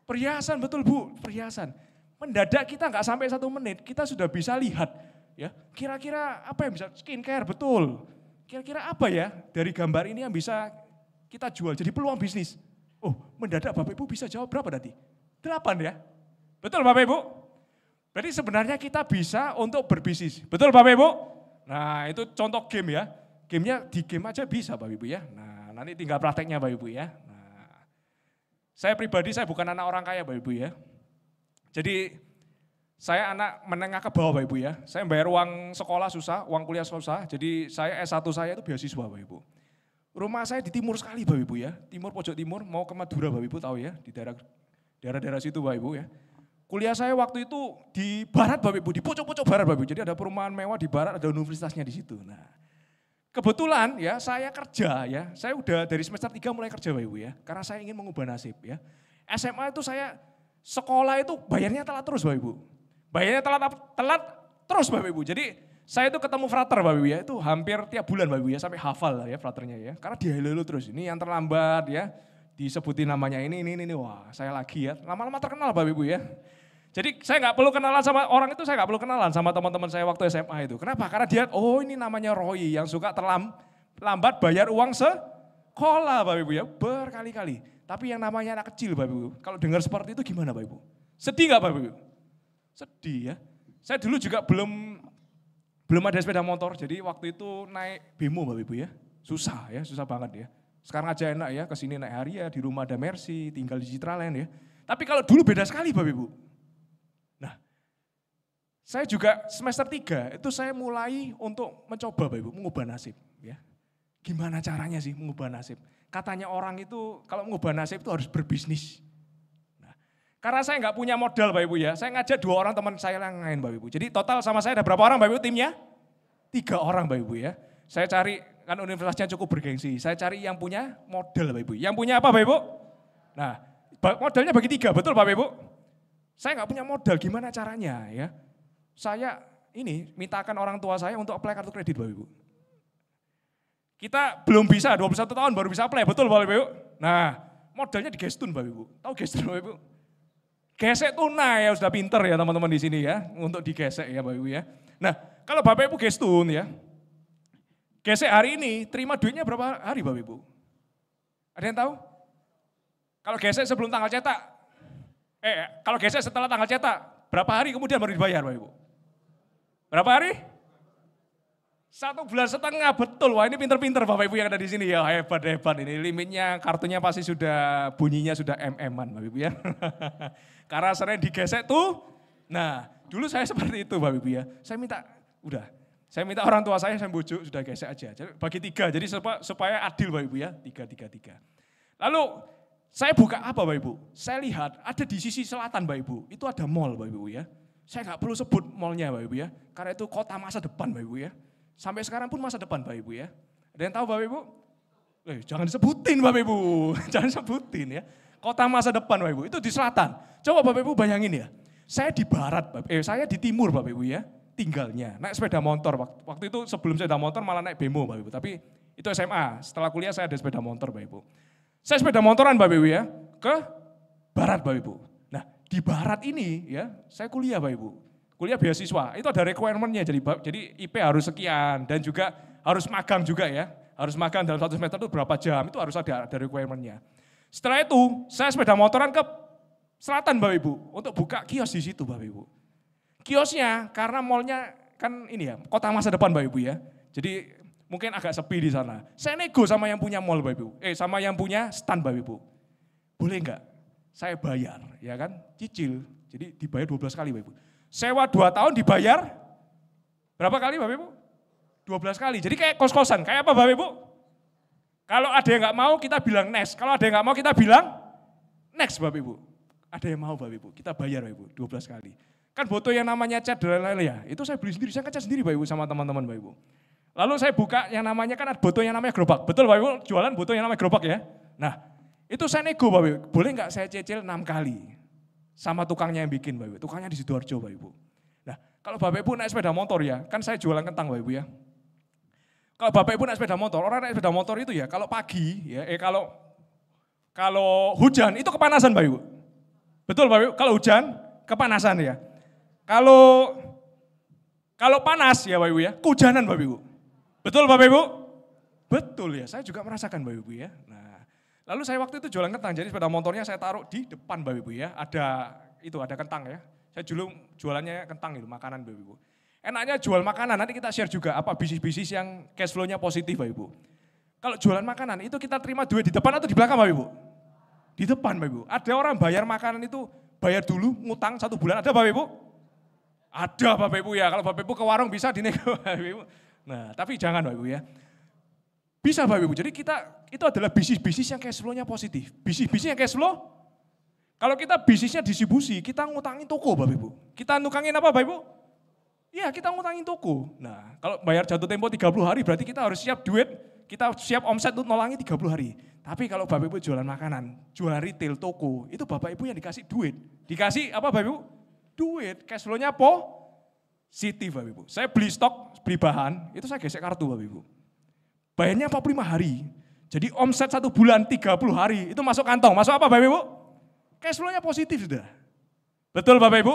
Perhiasan, betul Bu, perhiasan mendadak kita nggak sampai satu menit, kita sudah bisa lihat ya kira-kira apa yang bisa skincare betul. Kira-kira apa ya dari gambar ini yang bisa kita jual jadi peluang bisnis. Oh mendadak Bapak Ibu bisa jawab berapa nanti Delapan ya? Betul Bapak Ibu? Berarti sebenarnya kita bisa untuk berbisnis. Betul Bapak Ibu? Nah itu contoh game ya. Gamenya di game aja bisa Bapak Ibu ya. Nah nanti tinggal prakteknya Bapak Ibu ya. Nah, saya pribadi saya bukan anak orang kaya Bapak Ibu ya. Jadi saya anak menengah ke bawah Bapak Ibu ya. Saya bayar uang sekolah susah, uang kuliah susah. Jadi saya S1 saya itu beasiswa Bapak Ibu. Rumah saya di timur sekali Bapak Ibu ya. Timur pojok timur mau ke Madura Bapak Ibu tahu ya, di daerah daerah-daerah situ Bapak Ibu ya. Kuliah saya waktu itu di barat Bapak Ibu, di pojok-pojok barat Bapak Ibu. Jadi ada perumahan mewah di barat, ada universitasnya di situ. Nah, kebetulan ya saya kerja ya. Saya udah dari semester 3 mulai kerja Bapak Ibu ya. Karena saya ingin mengubah nasib ya. SMA itu saya sekolah itu bayarnya telat terus Bapak Ibu. Bayarnya telat telat terus Bapak Ibu. Jadi saya itu ketemu frater Bapak Ibu ya, itu hampir tiap bulan Bapak Ibu ya, sampai hafal lah ya fraternya ya. Karena dia lulu terus, ini yang terlambat ya, disebutin namanya ini, ini, ini, ini. wah saya lagi ya, lama-lama terkenal Bapak Ibu ya. Jadi saya nggak perlu kenalan sama orang itu, saya nggak perlu kenalan sama teman-teman saya waktu SMA itu. Kenapa? Karena dia, oh ini namanya Roy yang suka terlambat bayar uang sekolah Bapak Ibu ya, berkali-kali. Tapi yang namanya anak kecil Bapak Ibu, kalau dengar seperti itu gimana Bapak Ibu? Sedih nggak Bapak Ibu? Sedih ya. Saya dulu juga belum belum ada sepeda motor, jadi waktu itu naik bemo Bapak Ibu ya. Susah ya, susah banget ya. Sekarang aja enak ya, kesini naik hari ya, di rumah ada Mercy, tinggal di Citraland ya. Tapi kalau dulu beda sekali Bapak Ibu. Nah, saya juga semester tiga itu saya mulai untuk mencoba Bapak Ibu mengubah nasib ya. Gimana caranya sih mengubah nasib? Katanya orang itu kalau mengubah nasib itu harus berbisnis. Nah, karena saya nggak punya modal Bapak Ibu ya. Saya ngajak dua orang teman saya yang lain Bapak Ibu. Jadi total sama saya ada berapa orang Bapak Ibu timnya? Tiga orang Bapak Ibu ya. Saya cari kan universitasnya cukup bergengsi. Saya cari yang punya modal Bapak Ibu. Yang punya apa Bapak Ibu? Nah modalnya bagi tiga betul Bapak Ibu? Saya nggak punya modal gimana caranya ya. Saya ini mintakan orang tua saya untuk apply kartu kredit Bapak Ibu kita belum bisa, 21 tahun baru bisa play betul Bapak Ibu? Nah, modalnya di gestun Bapak Ibu. Tahu gestun Bapak Ibu? Gesek tunai ya, sudah pinter ya teman-teman di sini ya, untuk digesek ya Bapak Ibu ya. Nah, kalau Bapak Ibu gestun ya, gesek hari ini, terima duitnya berapa hari Bapak Ibu? Ada yang tahu? Kalau gesek sebelum tanggal cetak, eh kalau gesek setelah tanggal cetak, berapa hari kemudian baru dibayar Bapak Ibu? Berapa hari? Satu bulan setengah, betul. Wah ini pinter-pinter Bapak Ibu yang ada di sini. Ya hebat-hebat ini. Limitnya, kartunya pasti sudah, bunyinya sudah MM-an Bapak Ibu ya. Karena sering digesek tuh. Nah, dulu saya seperti itu Bapak Ibu ya. Saya minta, udah. Saya minta orang tua saya, saya bujuk, sudah gesek aja. Jadi, bagi tiga, jadi supaya, adil Bapak Ibu ya. Tiga, tiga, tiga. Lalu saya buka apa Bapak Ibu? Saya lihat ada di sisi selatan Bapak Ibu, itu ada mall Bapak Ibu ya. Saya nggak perlu sebut mallnya Bapak Ibu ya, karena itu kota masa depan Bapak Ibu ya. Sampai sekarang pun masa depan Bapak Ibu ya. Ada yang tahu Bapak Ibu? Eh, jangan sebutin Bapak Ibu, jangan sebutin ya. Kota masa depan Bapak Ibu, itu di selatan. Coba Bapak Ibu bayangin ya, saya di barat, Bapak, eh, saya di timur Bapak Ibu ya, tinggalnya. Naik sepeda motor, waktu, waktu itu sebelum sepeda motor malah naik bemo Bapak Ibu. Tapi itu SMA, setelah kuliah saya ada sepeda motor Bapak Ibu. Saya sepeda motoran Bapak Ibu ya, ke barat Bapak Ibu. Nah di barat ini ya, saya kuliah Bapak Ibu kuliah beasiswa. Itu ada requirementnya, jadi jadi IP harus sekian dan juga harus magang juga ya. Harus magang dalam satu semester itu berapa jam, itu harus ada, ada requirementnya. Setelah itu, saya sepeda motoran ke selatan Bapak Ibu, untuk buka kios di situ Bapak Ibu. Kiosnya, karena malnya kan ini ya, kota masa depan Bapak Ibu ya. Jadi mungkin agak sepi di sana. Saya nego sama yang punya mall Bapak Ibu, eh sama yang punya stand Bapak Ibu. Boleh nggak Saya bayar, ya kan? Cicil, jadi dibayar 12 kali Bapak Ibu. Sewa dua tahun dibayar berapa kali Bapak Ibu? 12 kali. Jadi kayak kos-kosan. Kayak apa Bapak Ibu? Kalau ada yang nggak mau kita bilang next. Kalau ada yang nggak mau kita bilang next Bapak Ibu. Ada yang mau Bapak Ibu. Kita bayar Bapak Ibu 12 kali. Kan foto yang namanya cat dan lain-lain ya. Itu saya beli sendiri. Saya ngecat sendiri Bapak Ibu sama teman-teman Bapak Ibu. Lalu saya buka yang namanya kan ada botol yang namanya gerobak. Betul Bapak Ibu jualan botol yang namanya gerobak ya. Nah itu saya nego Bapak Ibu. Boleh nggak saya cecil 6 kali? sama tukangnya yang bikin Bapak Ibu. Tukangnya di Sidoarjo Bapak Ibu. Nah, kalau Bapak Ibu naik sepeda motor ya, kan saya jualan kentang Bapak Ibu ya. Kalau Bapak Ibu naik sepeda motor, orang naik sepeda motor itu ya kalau pagi ya eh kalau kalau hujan itu kepanasan Bapak Ibu. Betul Bapak Ibu, kalau hujan kepanasan ya. Kalau kalau panas ya Bapak Ibu ya, kehujanan Bapak Ibu. Betul Bapak Ibu? Betul ya, saya juga merasakan Bapak Ibu ya. Nah, Lalu saya waktu itu jualan kentang, jadi sepeda motornya saya taruh di depan Bapak Ibu ya. Ada itu ada kentang ya. Saya dulu jualannya kentang itu, makanan Bapak Ibu. Enaknya jual makanan, nanti kita share juga apa bisnis-bisnis yang cash flow-nya positif Bapak Ibu. Kalau jualan makanan itu kita terima duit di depan atau di belakang Bapak Ibu? Di depan Bapak Ibu. Ada orang bayar makanan itu bayar dulu ngutang satu bulan ada Bapak Ibu? Ada Bapak Ibu ya, kalau Bapak Ibu ke warung bisa dinego Bapak Ibu. Nah, tapi jangan Bapak Ibu ya. Bisa Bapak Ibu. Jadi kita itu adalah bisnis-bisnis yang cash flow-nya positif. Bisnis-bisnis yang cash flow. Kalau kita bisnisnya distribusi, kita ngutangin toko Bapak Ibu. Kita nukangin apa Bapak Ibu? Iya kita ngutangin toko. Nah kalau bayar jatuh tempo 30 hari berarti kita harus siap duit. Kita siap omset untuk nolangi 30 hari. Tapi kalau Bapak Ibu jualan makanan, jualan retail, toko, itu Bapak Ibu yang dikasih duit. Dikasih apa Bapak Ibu? Duit, cash flow-nya po, City Bapak Ibu. Saya beli stok, beli bahan, itu saya gesek kartu Bapak Ibu. Bayarnya 45 hari. Jadi omset satu bulan 30 hari itu masuk kantong. Masuk apa Bapak Ibu? Cash flow-nya positif sudah. Betul Bapak Ibu?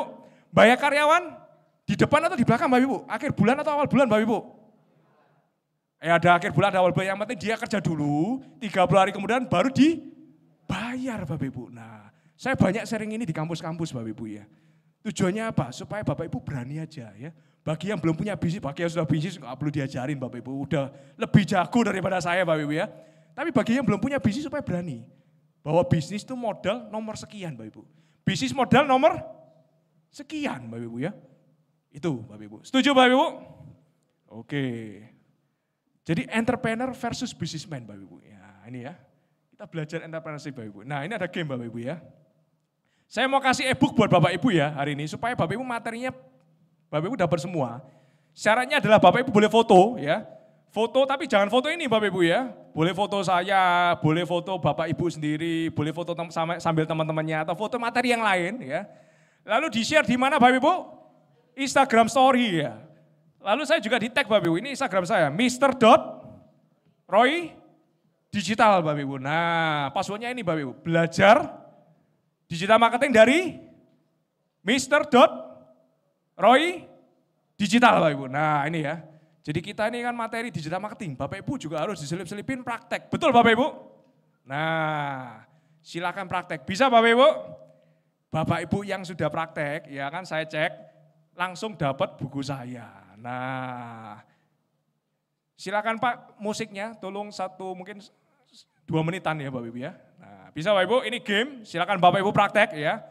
Bayar karyawan di depan atau di belakang Bapak Ibu? Akhir bulan atau awal bulan Bapak Ibu? Ya eh, ada akhir bulan, ada awal bulan. Yang penting dia kerja dulu, 30 hari kemudian baru dibayar Bapak Ibu. Nah, saya banyak sering ini di kampus-kampus Bapak Ibu ya. Tujuannya apa? Supaya Bapak Ibu berani aja ya. Bagi yang belum punya bisnis, bagi yang sudah bisnis nggak perlu diajarin Bapak Ibu. Udah lebih jago daripada saya Bapak Ibu ya. Tapi bagi yang belum punya bisnis supaya berani. Bahwa bisnis itu modal nomor sekian Bapak Ibu. Bisnis modal nomor sekian Bapak Ibu ya. Itu Bapak Ibu. Setuju Bapak Ibu? Oke. Jadi entrepreneur versus businessman Bapak Ibu. Ya, ini ya. Kita belajar entrepreneurship Bapak Ibu. Nah ini ada game Bapak Ibu ya. Saya mau kasih e-book buat Bapak Ibu ya hari ini supaya Bapak Ibu materinya Bapak Ibu dapat semua. Syaratnya adalah Bapak Ibu boleh foto ya. Foto tapi jangan foto ini Bapak Ibu ya. Boleh foto saya, boleh foto Bapak Ibu sendiri, boleh foto sambil teman-temannya atau foto materi yang lain ya. Lalu di-share di mana Bapak Ibu? Instagram story ya. Lalu saya juga di-tag Bapak Ibu, ini Instagram saya, Mr. Dot Roy Digital Bapak Ibu. Nah, passwordnya ini Bapak Ibu, belajar digital marketing dari Mr. Dot Roy, digital Bapak Ibu. Nah ini ya. Jadi kita ini kan materi digital marketing. Bapak Ibu juga harus diselip-selipin praktek. Betul Bapak Ibu? Nah silakan praktek. Bisa Bapak Ibu? Bapak Ibu yang sudah praktek ya kan saya cek langsung dapat buku saya. Nah silakan Pak musiknya tolong satu mungkin dua menitan ya Bapak Ibu ya. Nah, bisa Bapak Ibu ini game silakan Bapak Ibu praktek ya.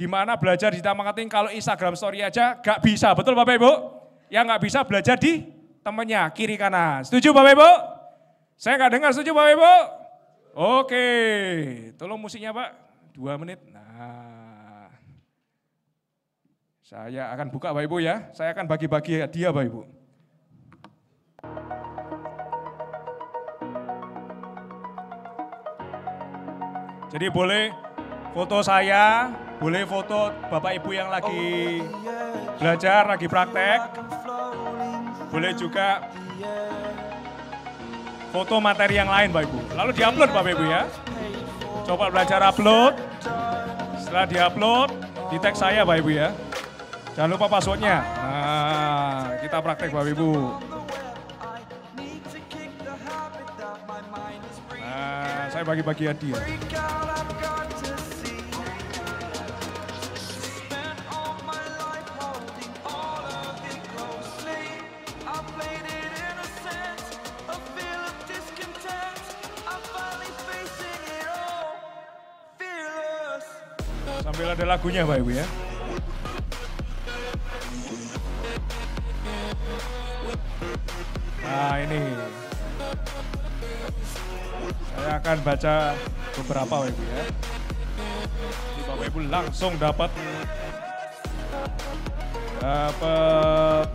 Gimana belajar Taman marketing kalau Instagram story aja gak bisa, betul Bapak Ibu? Yang gak bisa belajar di temennya, kiri kanan. Setuju Bapak Ibu? Saya gak dengar, setuju Bapak Ibu? Oke, tolong musiknya Pak, dua menit. Nah, saya akan buka Bapak Ibu ya, saya akan bagi-bagi dia Bapak Ibu. Jadi boleh foto saya, boleh foto Bapak Ibu yang lagi belajar, lagi praktek. Boleh juga foto materi yang lain Bapak Ibu. Lalu diupload Bapak Ibu ya. Coba belajar upload. Setelah diupload, di tag saya Bapak Ibu ya. Jangan lupa passwordnya. Nah, kita praktek Bapak Ibu. Nah, saya bagi-bagi hadiah. lagunya Pak Ibu ya. Nah ini. Saya akan baca beberapa Pak Ibu ya. Ini Bapak Ibu langsung dapat dapat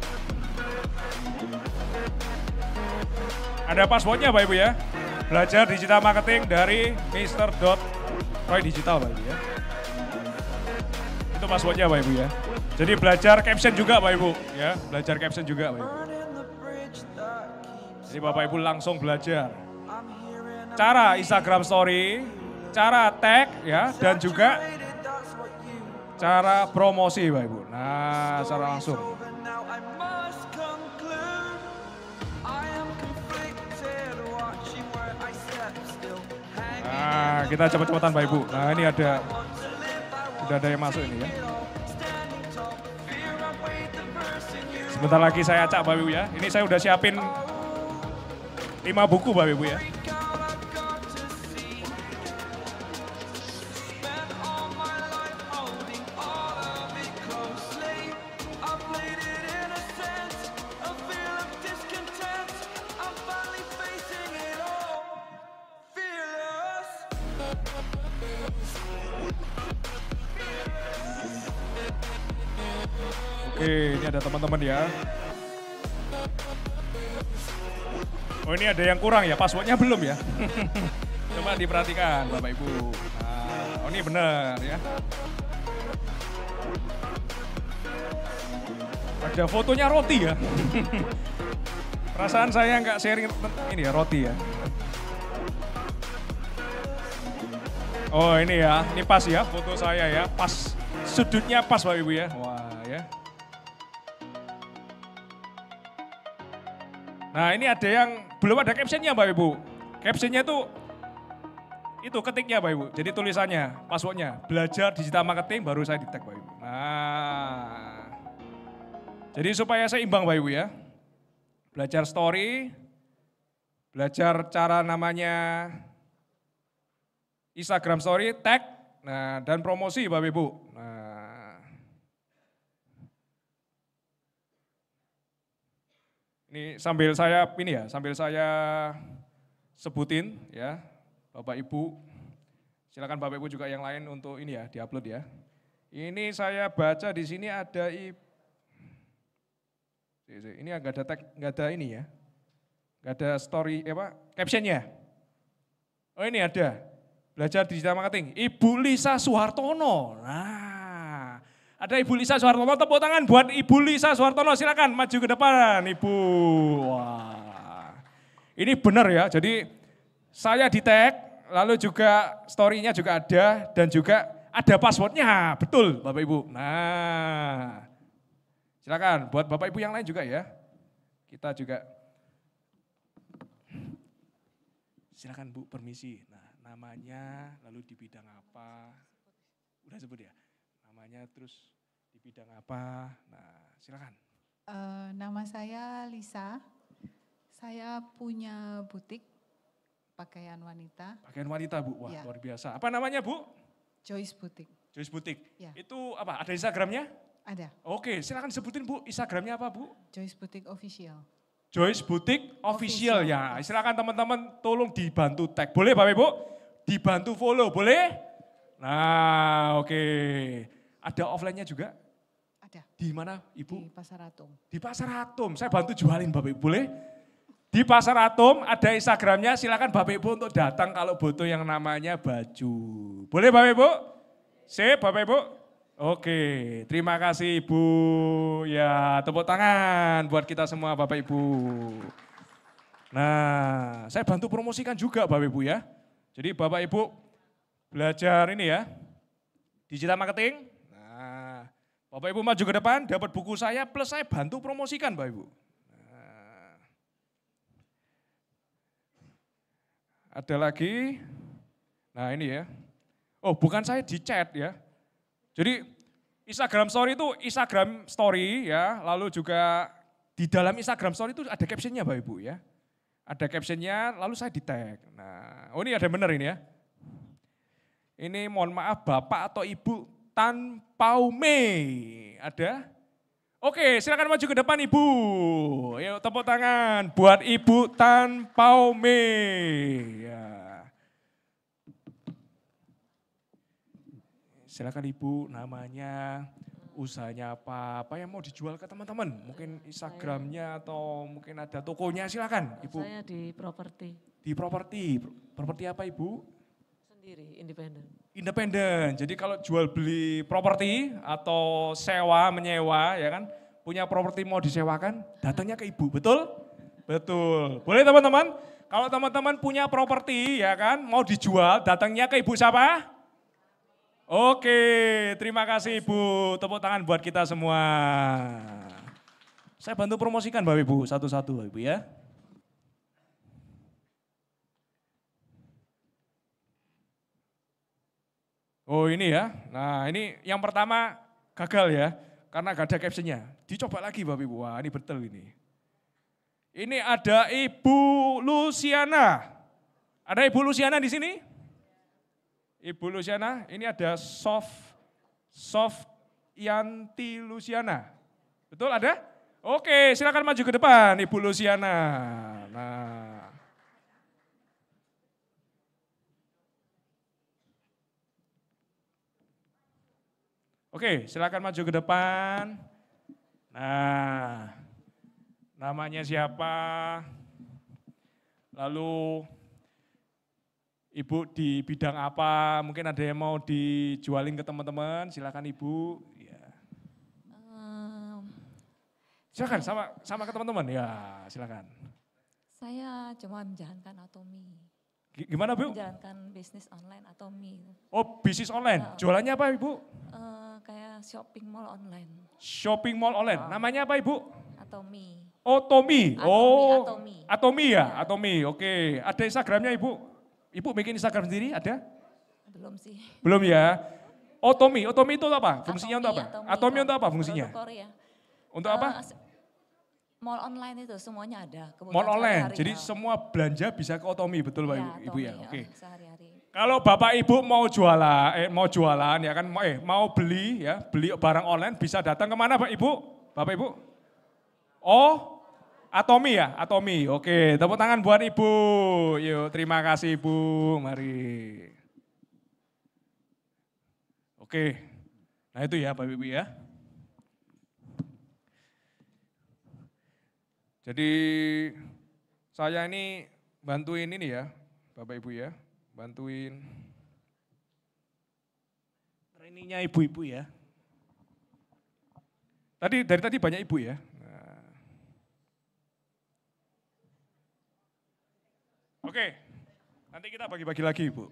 ada passwordnya Pak Ibu ya. Belajar digital marketing dari Mister Dot Roy Digital Pak Ibu itu passwordnya Pak Ibu ya. Jadi belajar caption juga Pak Ibu ya, belajar caption juga Pak Ibu. Jadi Bapak Ibu langsung belajar. Cara Instagram story, cara tag ya dan juga cara promosi Pak Ibu. Nah, secara langsung. Nah, kita cepat-cepatan Pak Ibu. Nah, ini ada Udah ada yang masuk ini ya. Sebentar lagi saya acak Bapak Ibu ya. Ini saya udah siapin lima buku Bapak Ibu ya. Oke, ini ada teman-teman ya. Oh ini ada yang kurang ya, passwordnya belum ya. Coba diperhatikan Bapak Ibu. Nah, oh ini benar ya. Ada fotonya roti ya. Perasaan saya nggak sharing ini ya roti ya. Oh ini ya, ini pas ya foto saya ya, pas sudutnya pas Bapak Ibu ya. Wow. Nah ini ada yang belum ada captionnya Mbak Ibu. Captionnya itu itu ketiknya Mbak Ibu. Jadi tulisannya, passwordnya. Belajar digital marketing baru saya di tag Mbak Ibu. Nah. Jadi supaya saya imbang, Mbak Ibu ya. Belajar story, belajar cara namanya Instagram story, tag, nah dan promosi mbak Ibu. Nah, Ini sambil saya ini ya, sambil saya sebutin ya, Bapak Ibu. Silakan Bapak Ibu juga yang lain untuk ini ya, diupload ya. Ini saya baca di sini ada i, ini agak ada tag, nggak ada ini ya, nggak ada story eh, apa captionnya. Oh ini ada belajar digital marketing. Ibu Lisa Suhartono. Nah, ada Ibu Lisa Soehartono, tepuk tangan buat Ibu Lisa Soehartono, silakan maju ke depan Ibu. Wah. Ini benar ya, jadi saya di tag, lalu juga story-nya juga ada, dan juga ada passwordnya, betul Bapak Ibu. Nah, silakan buat Bapak Ibu yang lain juga ya. Kita juga, silakan Bu permisi. Nah, namanya, lalu di bidang apa, udah sebut ya perkembangannya terus di bidang apa. Nah, silakan. Uh, nama saya Lisa. Saya punya butik pakaian wanita. Pakaian wanita, Bu. Wah, ya. luar biasa. Apa namanya, Bu? Joyce Butik. Joyce Butik. Ya. Itu apa? Ada Instagramnya? Ada. Oke, silakan sebutin Bu, Instagramnya apa Bu? Joyce Butik Official. Joyce Butik Official, Official. ya. Silakan teman-teman tolong dibantu tag. Boleh Bapak Ibu? Dibantu follow, boleh? Nah, oke. Okay. Ada offline-nya juga? Ada. Di mana, Ibu? Di Pasar Atom. Di Pasar Atom. Saya bantu jualin Bapak Ibu, boleh? Di Pasar Atom ada Instagramnya, silakan Bapak Ibu untuk datang kalau butuh yang namanya baju. Boleh Bapak Ibu? Sip Bapak Ibu? Oke, terima kasih Ibu. Ya, tepuk tangan buat kita semua Bapak Ibu. Nah, saya bantu promosikan juga Bapak Ibu ya. Jadi Bapak Ibu belajar ini ya, digital marketing, Bapak Ibu maju ke depan, dapat buku saya, plus saya bantu promosikan Bapak Ibu. Nah. Ada lagi, nah ini ya. Oh bukan saya di chat ya. Jadi Instagram story itu Instagram story ya, lalu juga di dalam Instagram story itu ada captionnya Bapak Ibu ya. Ada captionnya, lalu saya di tag. Nah, oh ini ada benar ini ya. Ini mohon maaf Bapak atau Ibu Tanpaume. Ada? Oke, silakan maju ke depan Ibu. Yuk tepuk tangan buat Ibu Tanpaume. Ya. Silakan Ibu, namanya, usahanya apa, apa yang mau dijual ke teman-teman? Mungkin Instagramnya atau mungkin ada tokonya, silakan Ibu. Saya di properti. Di properti, properti apa Ibu? Sendiri, independen independen. Jadi kalau jual beli properti atau sewa menyewa ya kan, punya properti mau disewakan, datangnya ke ibu, betul? Betul. Boleh teman-teman? Kalau teman-teman punya properti ya kan, mau dijual, datangnya ke ibu siapa? Oke, terima kasih Ibu. Tepuk tangan buat kita semua. Saya bantu promosikan Bapak Ibu satu-satu Bapak Ibu ya. Oh ini ya, nah ini yang pertama gagal ya, karena gak ada captionnya. Dicoba lagi Bapak Ibu, wah ini betul ini. Ini ada Ibu Luciana. Ada Ibu Luciana di sini? Ibu Luciana, ini ada Sof, Sof Yanti Luciana. Betul ada? Oke, silakan maju ke depan Ibu Luciana. Nah, Oke, silakan maju ke depan. Nah, namanya siapa? Lalu Ibu di bidang apa? Mungkin ada yang mau dijualin ke teman-teman, silakan Ibu. Ya. silakan sama sama ke teman-teman. Ya, silakan. Saya cuma menjalankan atomi. Gimana Bu? Menjalankan bisnis online atau mi Oh bisnis online, nah, jualannya apa Ibu? Uh, kayak shopping mall online. Shopping mall online, namanya apa Ibu? atau mi Oh Tommy, Atomi, oh Atomi. Atomi ya, Yeah. Atomi, oke. Okay. Ada Instagramnya Ibu? Ibu bikin Instagram sendiri ada? Belum sih. Belum ya. Otomi, oh, otomi oh, itu apa? Fungsinya atomi, untuk apa? Atomi, atomi untuk apa fungsinya? Korea. Untuk apa? Eh, Mall online itu semuanya ada. Kemudian Mall online, jadi iya. semua belanja bisa ke Otomi, betul Pak ya, Ibu ya? Oke. Okay. Iya, Kalau Bapak Ibu mau jualan, eh, mau jualan ya kan, eh mau beli ya, beli barang online bisa datang kemana Pak Ibu? Bapak Ibu? Oh, Atomi ya, Atomi. Oke, tepuk tangan buat Ibu. Yuk, terima kasih Ibu. Mari. Oke, nah itu ya Bapak Ibu ya. Jadi saya ini bantuin ini ya, Bapak Ibu ya, bantuin trainingnya ibu-ibu ya. Tadi dari tadi banyak ibu ya. Nah. Oke, nanti kita bagi-bagi lagi ibu.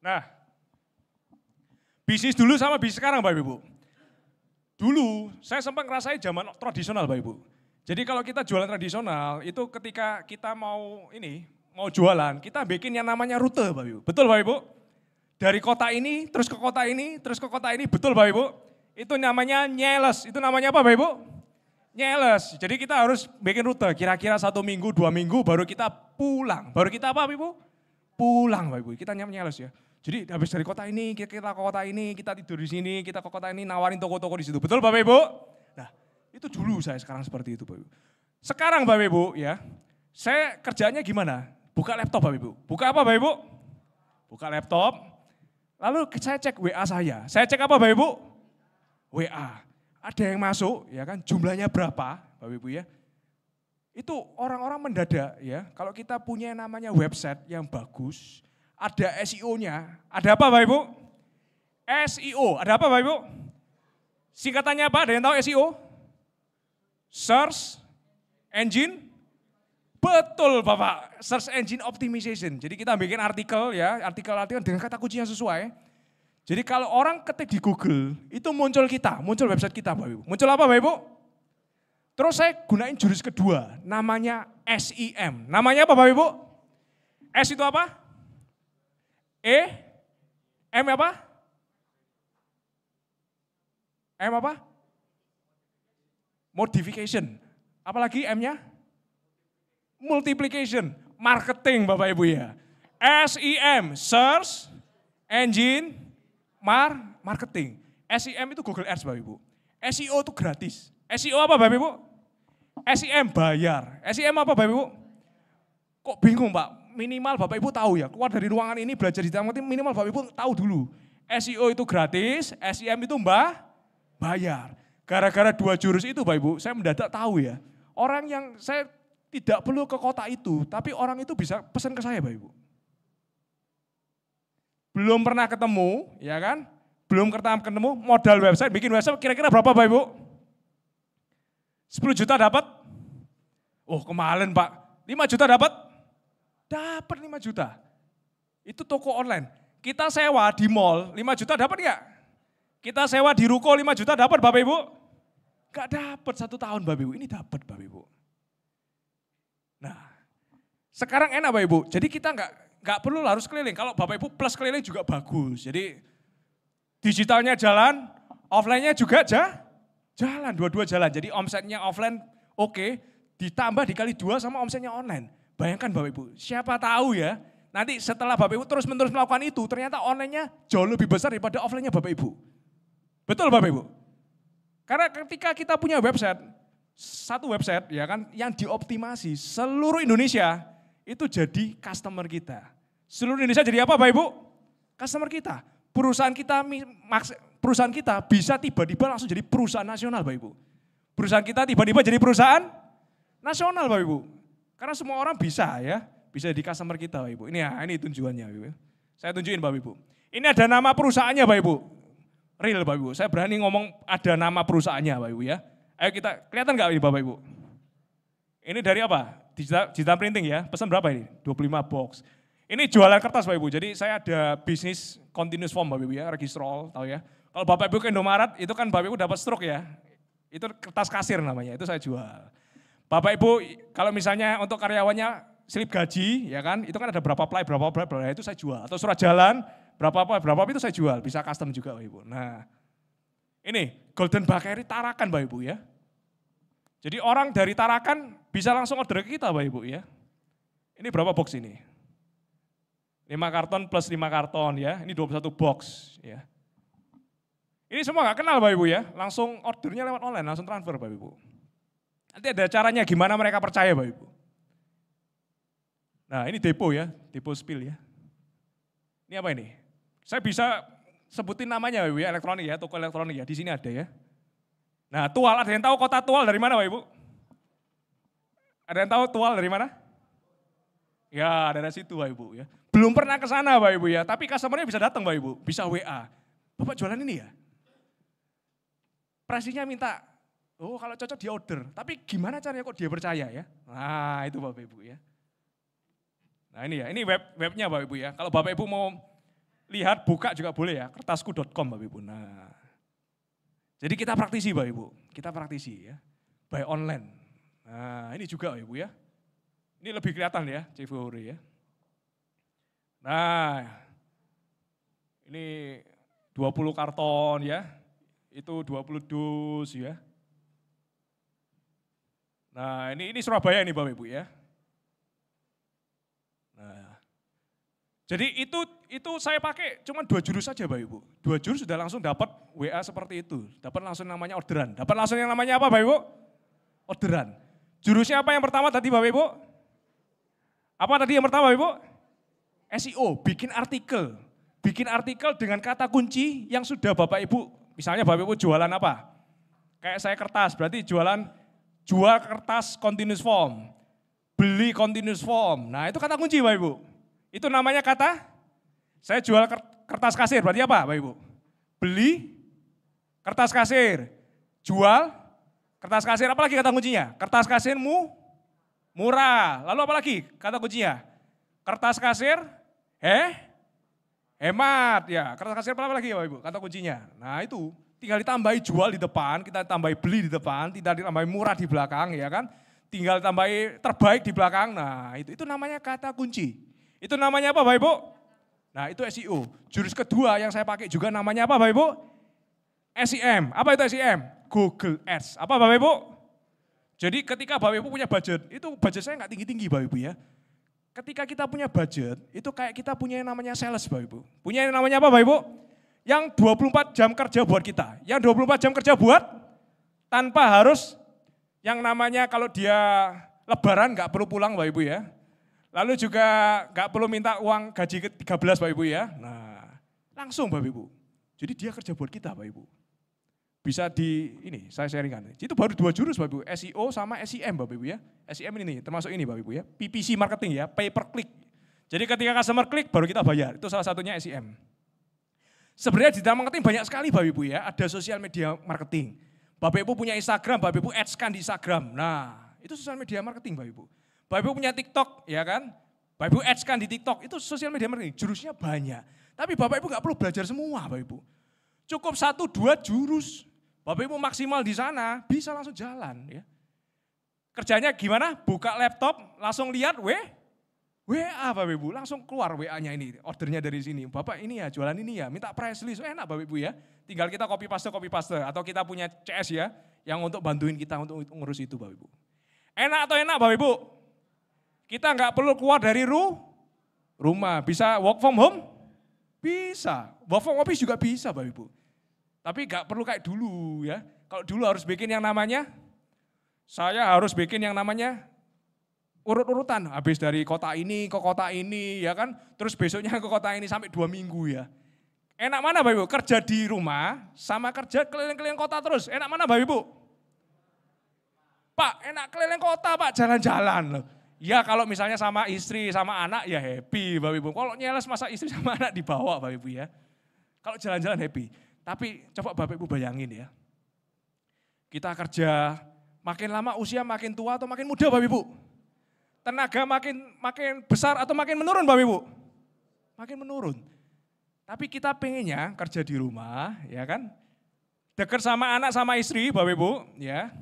Nah, Bisnis dulu sama bisnis sekarang Bapak Ibu. Dulu saya sempat ngerasain zaman tradisional Bapak Ibu. Jadi kalau kita jualan tradisional itu ketika kita mau ini mau jualan kita bikin yang namanya rute Bapak Ibu. Betul Bapak Ibu? Dari kota ini terus ke kota ini terus ke kota ini betul Bapak Ibu? Itu namanya nyeles. Itu namanya apa Bapak Ibu? Nyeles. Jadi kita harus bikin rute kira-kira satu minggu dua minggu baru kita pulang. Baru kita apa Bapak Ibu? Pulang Bapak Ibu. Kita nyeles ya. Jadi habis dari kota ini, kita, kita ke kota ini, kita tidur di sini, kita ke kota ini, nawarin toko-toko di situ. Betul Bapak Ibu? Nah, itu dulu saya sekarang seperti itu Bapak Ibu. Sekarang Bapak Ibu ya, saya kerjanya gimana? Buka laptop Bapak Ibu. Buka apa Bapak Ibu? Buka laptop, lalu saya cek WA saya. Saya cek apa Bapak Ibu? WA. Ada yang masuk, ya kan, jumlahnya berapa Bapak Ibu ya. Itu orang-orang mendadak ya, kalau kita punya namanya website yang bagus, ada SEO-nya. Ada apa Bapak Ibu? SEO. Ada apa Bapak Ibu? Singkatannya apa? Ada yang tahu SEO? Search Engine Betul Bapak, search engine optimization. Jadi kita bikin artikel ya, artikel-artikel dengan kata kuncinya sesuai. Jadi kalau orang ketik di Google, itu muncul kita, muncul website kita Bapak Ibu. Muncul apa Bapak Ibu? Terus saya gunain jurus kedua, namanya SEM. Namanya apa Bapak Ibu? S itu apa? E, M apa? M apa? Modification. Apalagi M-nya? Multiplication. Marketing Bapak Ibu ya. SEM, Search Engine Mar Marketing. SEM itu Google Ads Bapak Ibu. SEO itu gratis. SEO apa Bapak Ibu? SEM bayar. SEM apa Bapak Ibu? Kok bingung Pak? minimal Bapak Ibu tahu ya, keluar dari ruangan ini belajar di marketing minimal Bapak Ibu tahu dulu. SEO itu gratis, SEM itu mbah bayar. Gara-gara dua jurus itu Bapak Ibu, saya mendadak tahu ya. Orang yang saya tidak perlu ke kota itu, tapi orang itu bisa pesan ke saya Bapak Ibu. Belum pernah ketemu, ya kan? Belum pernah ketemu, modal website, bikin website kira-kira berapa Bapak Ibu? 10 juta dapat? Oh kemarin Pak, 5 juta dapat? Dapat 5 juta. Itu toko online. Kita sewa di mall 5 juta dapat nggak? Kita sewa di ruko 5 juta dapat Bapak Ibu? Gak dapat satu tahun Bapak Ibu. Ini dapat Bapak Ibu. Nah, sekarang enak Bapak Ibu. Jadi kita nggak nggak perlu harus keliling. Kalau Bapak Ibu plus keliling juga bagus. Jadi digitalnya jalan, offline-nya juga aja, jalan, dua-dua jalan. Jadi omsetnya offline oke, okay, ditambah dikali dua sama omsetnya online. Bayangkan Bapak Ibu, siapa tahu ya, nanti setelah Bapak Ibu terus-menerus melakukan itu, ternyata online-nya jauh lebih besar daripada offline-nya Bapak Ibu. Betul Bapak Ibu? Karena ketika kita punya website, satu website ya kan yang dioptimasi seluruh Indonesia itu jadi customer kita. Seluruh Indonesia jadi apa Bapak Ibu? Customer kita. Perusahaan kita perusahaan kita bisa tiba-tiba langsung jadi perusahaan nasional Bapak Ibu. Perusahaan kita tiba-tiba jadi perusahaan nasional Bapak Ibu. Karena semua orang bisa ya, bisa di customer kita Bapak Ibu. Ini ya, ini tujuannya Bapak Ibu. Saya tunjukin Bapak Ibu. Ini ada nama perusahaannya Bapak Ibu. Real Bapak Ibu, saya berani ngomong ada nama perusahaannya Bapak Ibu ya. Ayo kita, kelihatan nggak ini Bapak Ibu? Ini dari apa? Digital, digital printing ya, pesan berapa ini? 25 box. Ini jualan kertas Bapak Ibu, jadi saya ada bisnis continuous form Bapak Ibu ya, registral, tahu ya. Kalau Bapak Ibu ke Indomaret itu kan Bapak Ibu dapat stroke ya. Itu kertas kasir namanya, itu saya jual. Bapak Ibu, kalau misalnya untuk karyawannya slip gaji, ya kan, itu kan ada berapa play, berapa play, berapa itu saya jual. Atau surat jalan, berapa play, berapa itu saya jual. Bisa custom juga, Bapak Ibu. Nah, ini Golden Bakery Tarakan, Bapak Ibu ya. Jadi orang dari Tarakan bisa langsung order ke kita, Bapak Ibu ya. Ini berapa box ini? 5 karton plus 5 karton ya. Ini 21 box ya. Ini semua nggak kenal Bapak Ibu ya. Langsung ordernya lewat online, langsung transfer Bapak Ibu. Nanti ada caranya gimana mereka percaya Bapak Ibu. Nah ini depo ya, depo spill ya. Ini apa ini? Saya bisa sebutin namanya Bapak Ibu ya, elektronik ya, toko elektronik ya, di sini ada ya. Nah tual, ada yang tahu kota tual dari mana Bapak Ibu? Ada yang tahu tual dari mana? Ya dari situ Bapak Ibu ya. Belum pernah ke sana Bapak Ibu ya, tapi customernya bisa datang Bapak Ibu, bisa WA. Bapak jualan ini ya? Presinya minta Oh kalau cocok dia order, tapi gimana caranya kok dia percaya ya? Nah itu Bapak Ibu ya. Nah ini ya, ini web webnya Bapak Ibu ya. Kalau Bapak Ibu mau lihat buka juga boleh ya, kertasku.com Bapak Ibu. Nah, jadi kita praktisi Bapak Ibu, kita praktisi ya, by online. Nah ini juga Bapak Ibu ya, ini lebih kelihatan ya, Cevore ya. Nah, ini 20 karton ya, itu 20 dus ya. Nah, ini ini Surabaya ini Bapak Ibu ya. Nah. Jadi itu itu saya pakai cuman dua jurus saja Bapak Ibu. Dua jurus sudah langsung dapat WA seperti itu. Dapat langsung namanya orderan. Dapat langsung yang namanya apa Bapak Ibu? Orderan. Jurusnya apa yang pertama tadi Bapak Ibu? Apa tadi yang pertama Bapak Ibu? SEO, bikin artikel. Bikin artikel dengan kata kunci yang sudah Bapak Ibu, misalnya Bapak Ibu jualan apa? Kayak saya kertas, berarti jualan Jual kertas continuous form. Beli continuous form. Nah itu kata kunci Bapak Ibu. Itu namanya kata, saya jual kertas kasir. Berarti apa Bapak Ibu? Beli kertas kasir. Jual kertas kasir. Apalagi kata kuncinya? Kertas kasirmu murah. Lalu apalagi kata kuncinya? Kertas kasir, eh, hemat ya. Kertas kasir apa lagi ya Bapak Ibu? Kata kuncinya. Nah itu Tinggal ditambahi jual di depan, kita tambahi beli di depan, tidak ditambahi murah di belakang ya kan. Tinggal tambahi terbaik di belakang. Nah, itu itu namanya kata kunci. Itu namanya apa, Bapak Ibu? Nah, itu SEO. Jurus kedua yang saya pakai juga namanya apa, Bapak Ibu? SEM. Apa itu SEM? Google Ads. Apa Bapak Ibu? Jadi ketika Bapak Ibu punya budget, itu budget saya nggak tinggi-tinggi Bapak Ibu ya. Ketika kita punya budget, itu kayak kita punya yang namanya sales Bapak Ibu. Punya yang namanya apa Bapak Ibu? yang 24 jam kerja buat kita. Yang 24 jam kerja buat tanpa harus yang namanya kalau dia lebaran nggak perlu pulang Bapak Ibu ya. Lalu juga nggak perlu minta uang gaji ke 13 Bapak Ibu ya. Nah langsung Bapak Ibu. Jadi dia kerja buat kita Bapak Ibu. Bisa di, ini saya sharingkan. Itu baru dua jurus Bapak Ibu, SEO sama SEM Bapak Ibu ya. SEM ini termasuk ini Bapak Ibu ya, PPC marketing ya, pay per click. Jadi ketika customer klik baru kita bayar, itu salah satunya SEM. Sebenarnya di dalam marketing banyak sekali Bapak Ibu ya. Ada sosial media marketing. Bapak Ibu punya Instagram, Bapak Ibu ads kan di Instagram. Nah, itu sosial media marketing Bapak Ibu. Bapak Ibu punya TikTok, ya kan? Bapak Ibu ads kan di TikTok, itu sosial media marketing. Jurusnya banyak. Tapi Bapak Ibu nggak perlu belajar semua Bapak Ibu. Cukup satu dua jurus. Bapak Ibu maksimal di sana, bisa langsung jalan ya. Kerjanya gimana? Buka laptop, langsung lihat, weh, WA Bapak Ibu, langsung keluar WA-nya ini, ordernya dari sini. Bapak ini ya, jualan ini ya, minta price list, enak Bapak Ibu ya. Tinggal kita copy paste, copy paste, atau kita punya CS ya, yang untuk bantuin kita untuk ngurus itu Bapak Ibu. Enak atau enak Bapak Ibu? Kita nggak perlu keluar dari ru, rumah, bisa work from home? Bisa, work from office juga bisa Bapak Ibu. Tapi nggak perlu kayak dulu ya, kalau dulu harus bikin yang namanya, saya harus bikin yang namanya urut-urutan. Habis dari kota ini ke kota ini ya kan. Terus besoknya ke kota ini sampai dua minggu ya. Enak mana Bapak Ibu? Kerja di rumah sama kerja keliling-keliling kota terus. Enak mana Bapak Ibu? Pak, enak keliling kota Pak, jalan-jalan loh. Ya kalau misalnya sama istri, sama anak ya happy Bapak Ibu. Kalau nyeles masa istri sama anak dibawa Bapak Ibu ya. Kalau jalan-jalan happy. Tapi coba Bapak Ibu bayangin ya. Kita kerja, makin lama usia makin tua atau makin muda Bapak Ibu? tenaga makin makin besar atau makin menurun Bapak Ibu? Makin menurun. Tapi kita pengennya kerja di rumah, ya kan? Dekat sama anak sama istri, Bapak Ibu, ya.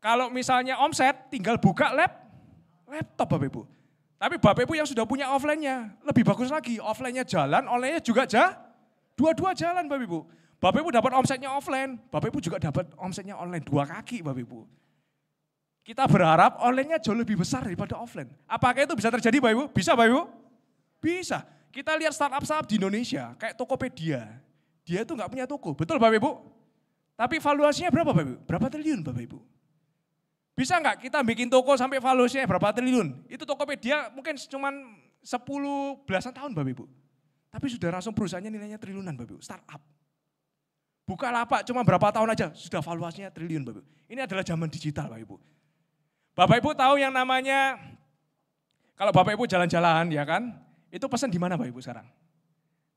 Kalau misalnya omset tinggal buka lab, laptop Bapak Ibu. Tapi Bapak Ibu yang sudah punya offline-nya, lebih bagus lagi. Offline-nya jalan, online-nya juga aja. dua-dua jalan Bapak Ibu. Bapak Ibu dapat omsetnya offline, Bapak Ibu juga dapat omsetnya online, dua kaki Bapak Ibu. Kita berharap online-nya jauh lebih besar daripada offline. Apakah itu bisa terjadi Mbak Ibu? Bisa Mbak Ibu? Bisa. Kita lihat startup-startup di Indonesia, kayak Tokopedia. Dia itu nggak punya toko, betul Mbak Ibu? Tapi valuasinya berapa Mbak Ibu? Berapa triliun Mbak Ibu? Bisa nggak kita bikin toko sampai valuasinya berapa triliun? Itu Tokopedia mungkin cuma 10 belasan tahun Mbak Ibu. Tapi sudah langsung perusahaannya nilainya triliunan Mbak Ibu, startup. Buka lapak cuma berapa tahun aja sudah valuasinya triliun Bapak Ibu. Ini adalah zaman digital Bapak Ibu. Bapak Ibu tahu yang namanya, kalau Bapak Ibu jalan-jalan ya kan, itu pesan di mana Bapak Ibu sekarang?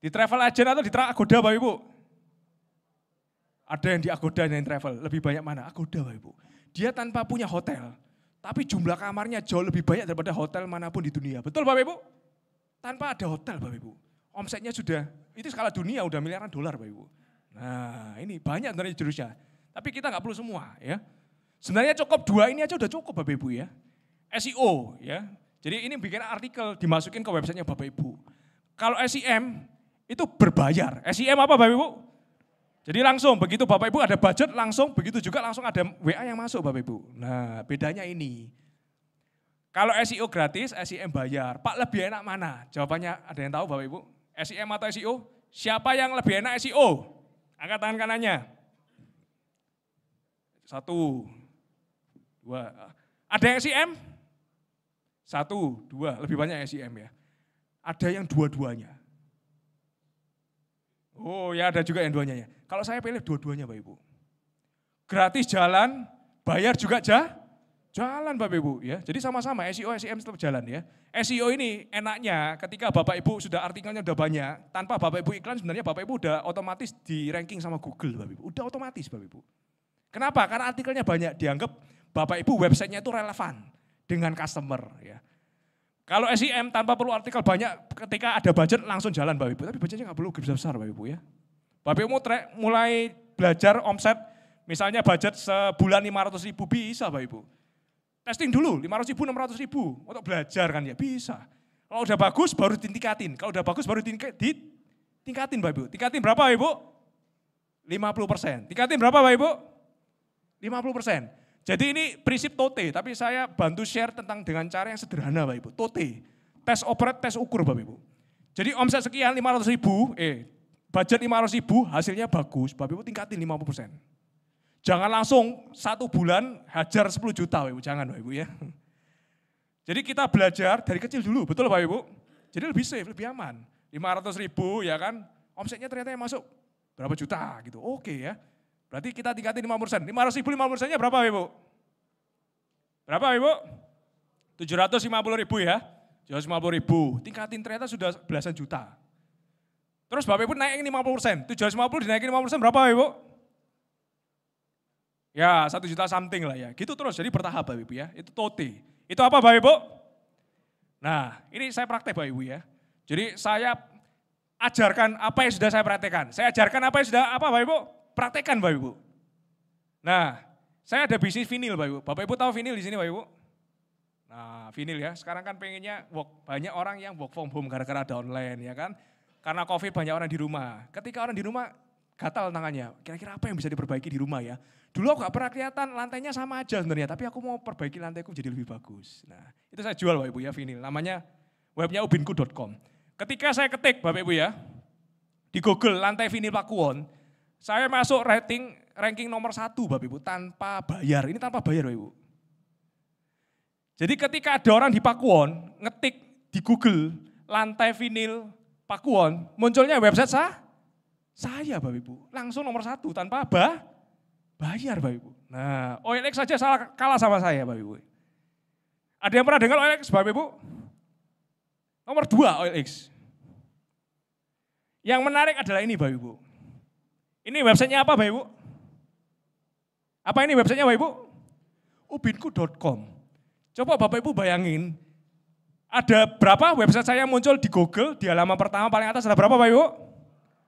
Di travel agent atau di Agoda Bapak Ibu? Ada yang di Agoda yang travel, lebih banyak mana? Agoda Bapak Ibu. Dia tanpa punya hotel, tapi jumlah kamarnya jauh lebih banyak daripada hotel manapun di dunia. Betul Bapak Ibu? Tanpa ada hotel Bapak Ibu. Omsetnya sudah, itu skala dunia udah miliaran dolar Bapak Ibu. Nah ini banyak dari jurusnya. Tapi kita nggak perlu semua ya. Sebenarnya cukup dua ini aja udah cukup Bapak Ibu ya. SEO ya. Jadi ini bikin artikel dimasukin ke websitenya Bapak Ibu. Kalau SEM itu berbayar. SEM apa Bapak Ibu? Jadi langsung begitu Bapak Ibu ada budget langsung begitu juga langsung ada WA yang masuk Bapak Ibu. Nah bedanya ini. Kalau SEO gratis, SEM bayar. Pak lebih enak mana? Jawabannya ada yang tahu Bapak Ibu? SEM atau SEO? Siapa yang lebih enak SEO? Angkat tangan kanannya. Satu, Dua. Ah. Ada yang SIM? Satu, dua, lebih banyak SIM ya. Ada yang dua-duanya. Oh ya ada juga yang duanya ya. Kalau saya pilih dua-duanya Bapak Ibu. Gratis jalan, bayar juga jah, jalan Bapak Ibu ya. Jadi sama-sama SEO SEM tetap jalan ya. SEO ini enaknya ketika Bapak Ibu sudah artikelnya udah banyak, tanpa Bapak Ibu iklan sebenarnya Bapak Ibu udah otomatis di ranking sama Google Bapak Ibu. Udah otomatis Bapak Ibu. Kenapa? Karena artikelnya banyak dianggap Bapak Ibu websitenya itu relevan dengan customer ya. Kalau SIM tanpa perlu artikel banyak, ketika ada budget langsung jalan Bapak Ibu. Tapi budgetnya nggak perlu besar Bapak Ibu ya. Bapak Ibu mulai belajar omset, misalnya budget sebulan 500 ribu bisa Bapak Ibu. Testing dulu 500 ribu, 600 ribu untuk belajar kan ya bisa. Kalau udah bagus baru ditingkatin, kalau udah bagus baru ditingkatin Bapak Ibu. Tingkatin berapa Bapak Ibu? 50 persen. Tingkatin berapa Bapak Ibu? 50 persen. Jadi ini prinsip tote, tapi saya bantu share tentang dengan cara yang sederhana Bapak Ibu. Tote, tes operat, tes ukur Bapak Ibu. Jadi omset sekian 500 ribu, eh budget 500 ribu, hasilnya bagus, Bapak Ibu tingkatin 50 persen. Jangan langsung satu bulan hajar 10 juta Bapak Ibu, jangan Bapak Ibu ya. Jadi kita belajar dari kecil dulu, betul Bapak Ibu? Jadi lebih safe, lebih aman. 500 ribu ya kan, omsetnya ternyata yang masuk berapa juta gitu, oke ya. Berarti kita tingkatin 5 persen. 500 ribu 5 persennya berapa Ibu? Berapa Ibu? 750 ribu ya. 750 ribu. Tingkatin ternyata sudah belasan juta. Terus Bapak Ibu naikin 50 persen. 750 dinaikin 50 persen berapa Ibu? Ya, satu juta something lah ya. Gitu terus, jadi bertahap Bapak Ibu ya. Itu toti. Itu apa Bapak Ibu? Nah, ini saya praktek Bapak Ibu ya. Jadi saya ajarkan apa yang sudah saya praktekkan. Saya ajarkan apa yang sudah apa Bapak Ibu? praktekan Bapak Ibu. Nah, saya ada bisnis vinil Bapak Ibu. Bapak Ibu tahu vinil di sini Bapak Ibu? Nah, vinil ya. Sekarang kan pengennya work, banyak orang yang work from home gara-gara ada online ya kan. Karena Covid banyak orang di rumah. Ketika orang di rumah gatal tangannya. Kira-kira apa yang bisa diperbaiki di rumah ya? Dulu aku gak pernah kelihatan lantainya sama aja sebenarnya, tapi aku mau perbaiki lantaiku jadi lebih bagus. Nah, itu saya jual Bapak Ibu ya vinil. Namanya webnya ubinku.com. Ketika saya ketik Bapak Ibu ya, di Google lantai vinil Pakuwon, saya masuk rating ranking nomor satu Bapak Ibu tanpa bayar. Ini tanpa bayar Bapak Ibu. Jadi ketika ada orang di Pakuwon ngetik di Google lantai vinil Pakuwon, munculnya website saya, saya Bapak Ibu. Langsung nomor satu tanpa apa? bayar Bapak Ibu. Nah, OLX saja salah kalah sama saya Bapak Ibu. Ada yang pernah dengar OLX Bapak Ibu? Nomor dua OLX. Yang menarik adalah ini Bapak Ibu. Ini websitenya apa, Bapak Ibu? Apa ini websitenya, Bapak Ibu? ubinku.com. Coba Bapak Ibu bayangin, ada berapa website saya muncul di Google, di halaman pertama paling atas ada berapa Bapak Ibu?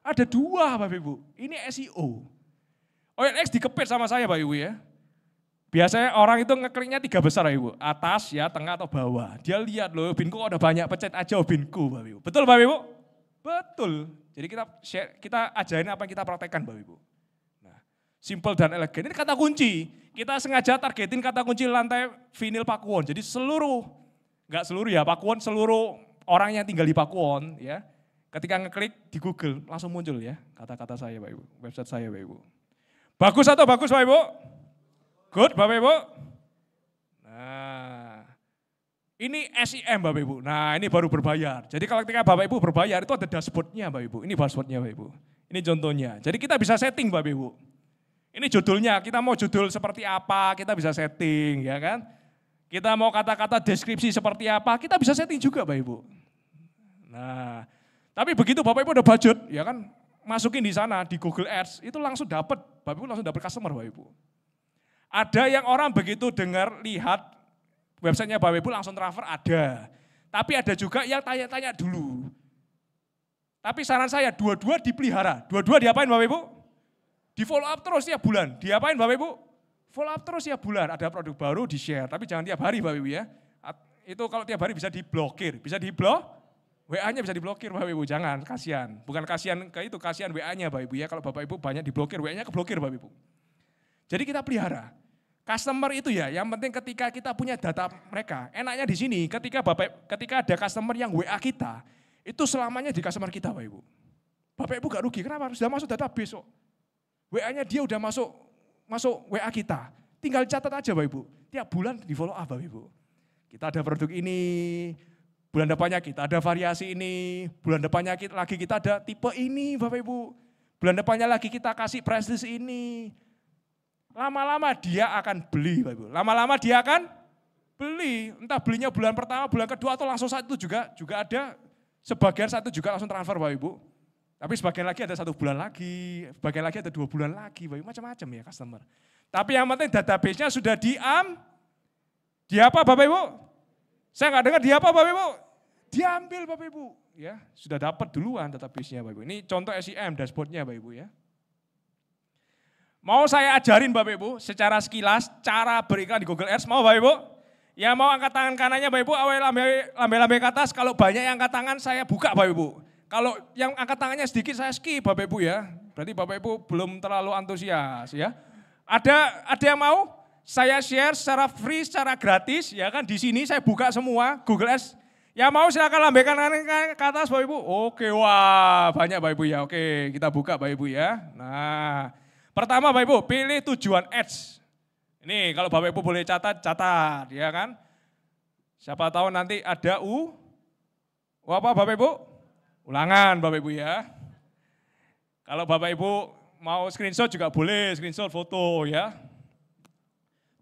Ada dua Bapak Ibu, ini SEO. OLX dikepit sama saya Bapak Ibu ya. Biasanya orang itu ngekliknya tiga besar Bapak Ibu, atas ya, tengah atau bawah. Dia lihat loh, Ubinku ada banyak, pecet aja Ubinku Bapak Ibu. Betul Bapak Ibu? Betul. Jadi kita share, kita ajarin apa yang kita praktekkan Bapak Ibu. Nah, simple dan elegan ini kata kunci. Kita sengaja targetin kata kunci lantai vinil Pakuwon. Jadi seluruh, nggak seluruh ya, Pakuwon seluruh orang yang tinggal di Pakuwon ya. Ketika ngeklik di Google langsung muncul ya kata-kata saya Bapak Ibu, website saya Bapak Ibu. Bagus atau bagus Bapak Ibu? Good Bapak Ibu? Nah, ini SIM Bapak Ibu. Nah ini baru berbayar. Jadi kalau ketika Bapak Ibu berbayar itu ada dashboardnya Bapak Ibu. Ini dashboardnya Bapak Ibu. Ini contohnya. Jadi kita bisa setting Bapak Ibu. Ini judulnya, kita mau judul seperti apa, kita bisa setting ya kan. Kita mau kata-kata deskripsi seperti apa, kita bisa setting juga Bapak Ibu. Nah, tapi begitu Bapak Ibu udah budget, ya kan, masukin di sana di Google Ads, itu langsung dapat, Bapak Ibu langsung dapat customer Bapak Ibu. Ada yang orang begitu dengar, lihat websitenya Bapak Ibu langsung transfer ada. Tapi ada juga yang tanya-tanya dulu. Tapi saran saya dua-dua dipelihara. Dua-dua diapain Bapak Ibu? Di follow up terus tiap bulan. Diapain Bapak Ibu? Follow up terus tiap bulan. Ada produk baru di share. Tapi jangan tiap hari Bapak Ibu ya. Itu kalau tiap hari bisa diblokir. Bisa diblok? WA-nya bisa diblokir Bapak Ibu. Jangan, kasihan. Bukan kasihan ke itu, kasihan WA-nya Bapak Ibu ya. Kalau Bapak Ibu banyak diblokir, WA-nya keblokir Bapak Ibu. Jadi kita pelihara. Customer itu ya, yang penting ketika kita punya data mereka. Enaknya di sini, ketika Bapak ketika ada customer yang WA kita, itu selamanya di customer kita, Pak Ibu. Bapak Ibu gak rugi, kenapa? Sudah masuk data besok? WA-nya dia udah masuk masuk WA kita. Tinggal catat aja, Pak Ibu. Tiap bulan di follow up, Bapak Ibu. Kita ada produk ini, bulan depannya kita ada variasi ini, bulan depannya kita, lagi kita ada tipe ini, Bapak Ibu. Bulan depannya lagi kita kasih prestis ini, Lama-lama dia akan beli, Bapak Ibu. Lama-lama dia akan beli. Entah belinya bulan pertama, bulan kedua, atau langsung saat itu juga juga ada. Sebagian satu juga langsung transfer, Bapak Ibu. Tapi sebagian lagi ada satu bulan lagi, sebagian lagi ada dua bulan lagi, Bapak Ibu. Macam-macam ya customer. Tapi yang penting database-nya sudah diam. diapa apa, Bapak Ibu? Saya nggak dengar diapa apa, Bapak Ibu? Diambil, Bapak Ibu. Ya, sudah dapat duluan database-nya, Bapak Ibu. Ini contoh SIM dashboard-nya, Bapak Ibu ya. Mau saya ajarin Bapak Ibu secara sekilas cara beriklan di Google Ads, mau Bapak Ibu? Ya mau angkat tangan kanannya Bapak Ibu, awal lambai-lambai ke atas, kalau banyak yang angkat tangan saya buka Bapak Ibu. Kalau yang angkat tangannya sedikit saya skip Bapak Ibu ya, berarti Bapak Ibu belum terlalu antusias ya. Ada ada yang mau? Saya share secara free, secara gratis ya kan di sini saya buka semua Google Ads. Ya mau silakan lambaikan tangan ke atas Bapak Ibu. Oke, wah banyak Bapak Ibu ya. Oke, kita buka Bapak Ibu ya. Nah, Pertama Bapak Ibu, pilih tujuan ads. Ini kalau Bapak Ibu boleh catat, catat ya kan. Siapa tahu nanti ada U, U apa Bapak Ibu? Ulangan Bapak Ibu ya. Kalau Bapak Ibu mau screenshot juga boleh, screenshot foto ya.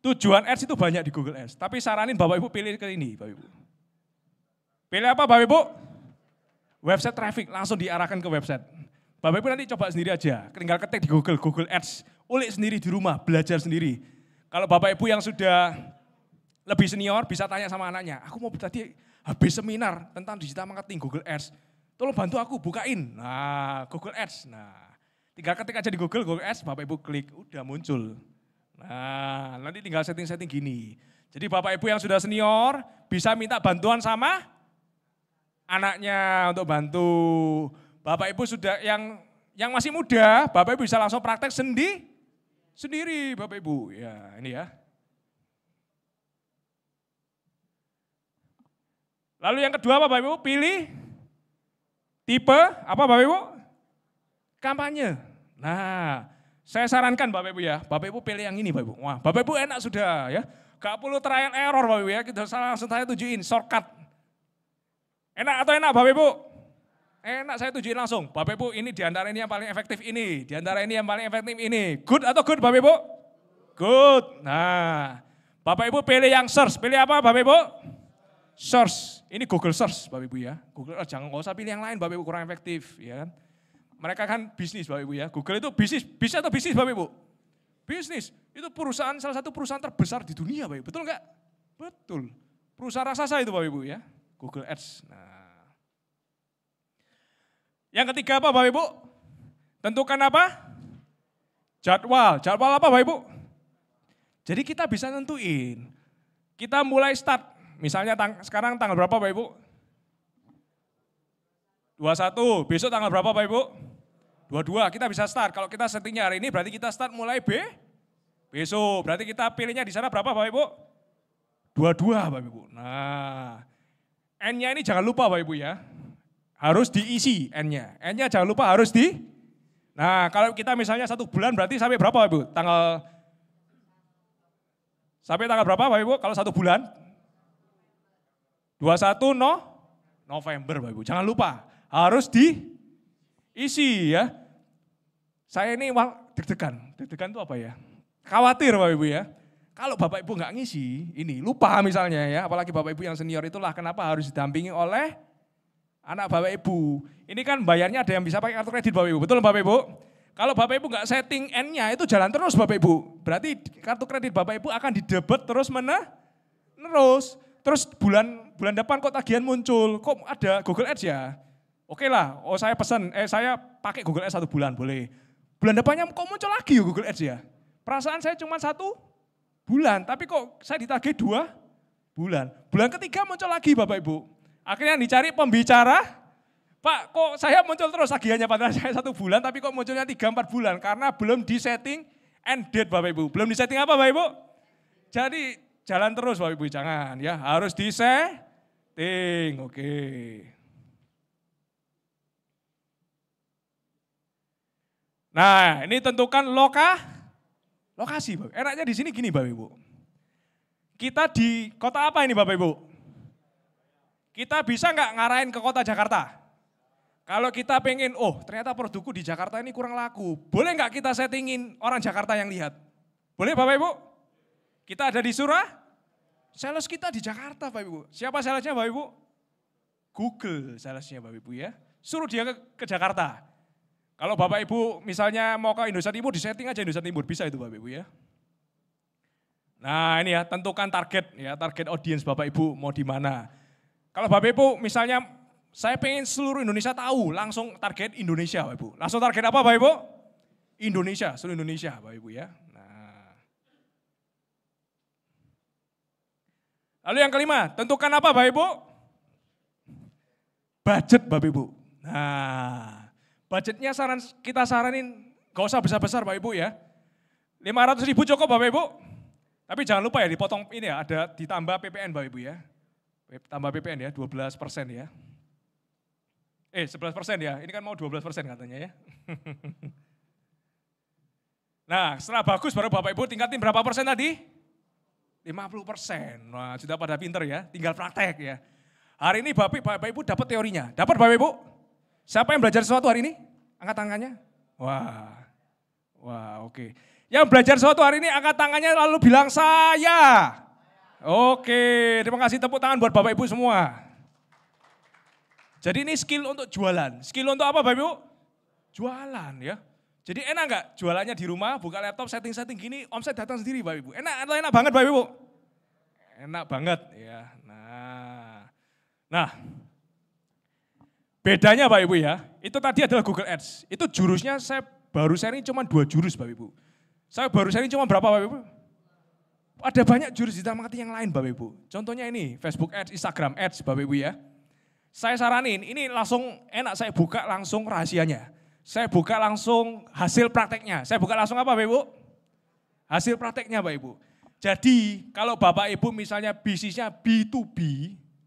Tujuan ads itu banyak di Google Ads, tapi saranin Bapak Ibu pilih ke ini Bapak Ibu. Pilih apa Bapak Ibu? Website traffic, langsung diarahkan ke website. Bapak Ibu nanti coba sendiri aja, tinggal ketik di Google, Google Ads, ulik sendiri di rumah, belajar sendiri. Kalau Bapak Ibu yang sudah lebih senior bisa tanya sama anaknya, aku mau tadi habis seminar tentang digital marketing Google Ads, tolong bantu aku bukain. Nah, Google Ads. Nah, tinggal ketik aja di Google, Google Ads, Bapak Ibu klik, udah muncul. Nah, nanti tinggal setting-setting gini. Jadi Bapak Ibu yang sudah senior bisa minta bantuan sama anaknya untuk bantu. Bapak Ibu sudah yang yang masih muda, Bapak Ibu bisa langsung praktek sendi sendiri Bapak Ibu. Ya, ini ya. Lalu yang kedua Bapak Ibu pilih tipe apa Bapak Ibu? Kampanye. Nah, saya sarankan Bapak Ibu ya, Bapak Ibu pilih yang ini Bapak Ibu. Wah, Bapak Ibu enak sudah ya. Gak perlu trial error Bapak Ibu ya, kita langsung saya tujuin shortcut. Enak atau enak Bapak Ibu? Enak saya tujuin langsung. Bapak Ibu ini diantara ini yang paling efektif ini. Diantara ini yang paling efektif ini. Good atau good Bapak Ibu? Good. Nah, Bapak Ibu pilih yang search. Pilih apa Bapak Ibu? Search. Ini Google search Bapak Ibu ya. Google search. jangan nggak usah pilih yang lain Bapak Ibu kurang efektif. ya kan? Mereka kan bisnis Bapak Ibu ya. Google itu bisnis. Bisnis atau bisnis Bapak Ibu? Bisnis. Itu perusahaan salah satu perusahaan terbesar di dunia Bapak Ibu. Betul nggak? Betul. Perusahaan raksasa itu Bapak Ibu ya. Google Ads. Nah, yang ketiga apa Bapak Ibu? Tentukan apa? Jadwal. Jadwal apa Bapak Ibu? Jadi kita bisa tentuin. Kita mulai start. Misalnya tang sekarang tanggal berapa Bapak Ibu? 21. Besok tanggal berapa Bapak Ibu? 22. Kita bisa start. Kalau kita settingnya hari ini berarti kita start mulai B. Besok. Berarti kita pilihnya di sana berapa Bapak Ibu? 22 Bapak Ibu. Nah, N-nya ini jangan lupa Bapak Ibu ya harus diisi N-nya. N-nya jangan lupa harus di. Nah, kalau kita misalnya satu bulan berarti sampai berapa Ibu? Tanggal Sampai tanggal berapa Bapak Ibu kalau satu bulan? 21 no November Bapak Ibu. Jangan lupa harus diisi ya. Saya ini deg-degan. Deg-degan itu apa ya? Khawatir Bapak Ibu ya. Kalau Bapak Ibu nggak ngisi, ini lupa misalnya ya, apalagi Bapak Ibu yang senior itulah kenapa harus didampingi oleh anak bapak ibu. Ini kan bayarnya ada yang bisa pakai kartu kredit bapak ibu, betul bapak ibu? Kalau bapak ibu nggak setting N-nya itu jalan terus bapak ibu. Berarti kartu kredit bapak ibu akan didebet terus mana? Terus terus bulan bulan depan kok tagihan muncul, kok ada Google Ads ya? Oke lah, oh saya pesan, eh saya pakai Google Ads satu bulan boleh. Bulan depannya kok muncul lagi ya Google Ads ya? Perasaan saya cuma satu bulan, tapi kok saya ditagih dua bulan. Bulan ketiga muncul lagi Bapak Ibu. Akhirnya dicari pembicara, Pak kok saya muncul terus lagi hanya pada saya satu bulan tapi kok munculnya tiga empat bulan karena belum disetting end date Bapak Ibu. Belum disetting apa Bapak Ibu? Jadi jalan terus Bapak Ibu jangan ya harus disetting. Oke. Nah, ini tentukan loka, lokasi. Bapak. Enaknya di sini gini Bapak Ibu. Kita di kota apa ini Bapak Ibu? Kita bisa nggak ngarahin ke kota Jakarta? Kalau kita pengen, oh ternyata produkku di Jakarta ini kurang laku. Boleh nggak kita settingin orang Jakarta yang lihat? Boleh Bapak Ibu? Kita ada di Surah? Sales kita di Jakarta Bapak Ibu. Siapa salesnya Bapak Ibu? Google salesnya Bapak Ibu ya. Suruh dia ke, ke Jakarta. Kalau Bapak Ibu misalnya mau ke Indonesia Timur, disetting aja Indonesia Timur. Bisa itu Bapak Ibu ya. Nah ini ya, tentukan target ya, target audience Bapak Ibu mau di mana. Kalau Bapak Ibu misalnya saya pengen seluruh Indonesia tahu, langsung target Indonesia Bapak Ibu. Langsung target apa Bapak Ibu? Indonesia, seluruh Indonesia Bapak Ibu ya. Nah. Lalu yang kelima, tentukan apa Bapak Ibu? Budget Bapak Ibu. Nah, budgetnya saran kita saranin gak usah besar-besar Bapak Ibu ya. 500 ribu cukup Bapak Ibu. Tapi jangan lupa ya dipotong ini ya, ada ditambah PPN Bapak Ibu ya tambah PPN ya, 12 persen ya. Eh, 11 persen ya, ini kan mau 12 persen katanya ya. nah, setelah bagus baru Bapak Ibu tingkatin berapa persen tadi? 50 persen. Nah, sudah pada pinter ya, tinggal praktek ya. Hari ini Bapak, Bapak Ibu dapat teorinya. Dapat Bapak Ibu? Siapa yang belajar sesuatu hari ini? Angkat tangannya. Wah, wah oke. Okay. Yang belajar sesuatu hari ini angkat tangannya lalu bilang saya. Oke, terima kasih tepuk tangan buat Bapak Ibu semua. Jadi ini skill untuk jualan. Skill untuk apa Bapak Ibu? Jualan ya. Jadi enak nggak jualannya di rumah, buka laptop, setting-setting gini, omset datang sendiri Bapak Ibu. Enak atau enak banget Bapak Ibu? Enak banget ya. Nah, nah bedanya Bapak Ibu ya, itu tadi adalah Google Ads. Itu jurusnya saya baru sharing cuma dua jurus Bapak Ibu. Saya baru sharing cuma berapa Bapak Ibu? Ada banyak jurus digital marketing yang lain Bapak Ibu. Contohnya ini, Facebook Ads, Instagram Ads Bapak Ibu ya. Saya saranin, ini langsung enak saya buka langsung rahasianya. Saya buka langsung hasil prakteknya. Saya buka langsung apa Bapak Ibu? Hasil prakteknya Bapak Ibu. Jadi kalau Bapak Ibu misalnya bisnisnya B2B,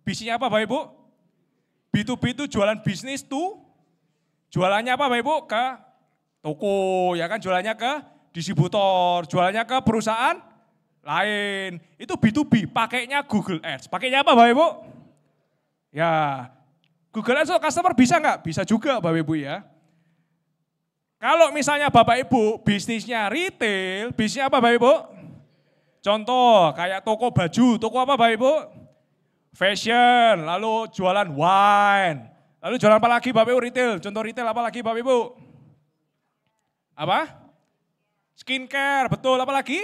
bisnisnya apa Bapak Ibu? B2B itu jualan bisnis tuh, jualannya apa Bapak Ibu? Ke toko, ya kan jualannya ke distributor, jualannya ke perusahaan lain. Itu B2B, pakainya Google Ads. Pakainya apa Bapak Ibu? Ya, Google Ads untuk customer bisa nggak? Bisa juga Bapak Ibu ya. Kalau misalnya Bapak Ibu bisnisnya retail, bisnisnya apa Bapak Ibu? Contoh kayak toko baju, toko apa Bapak Ibu? Fashion, lalu jualan wine. Lalu jualan apa lagi Bapak Ibu retail? Contoh retail apa lagi Bapak Ibu? Apa? Skincare, betul. Apa lagi?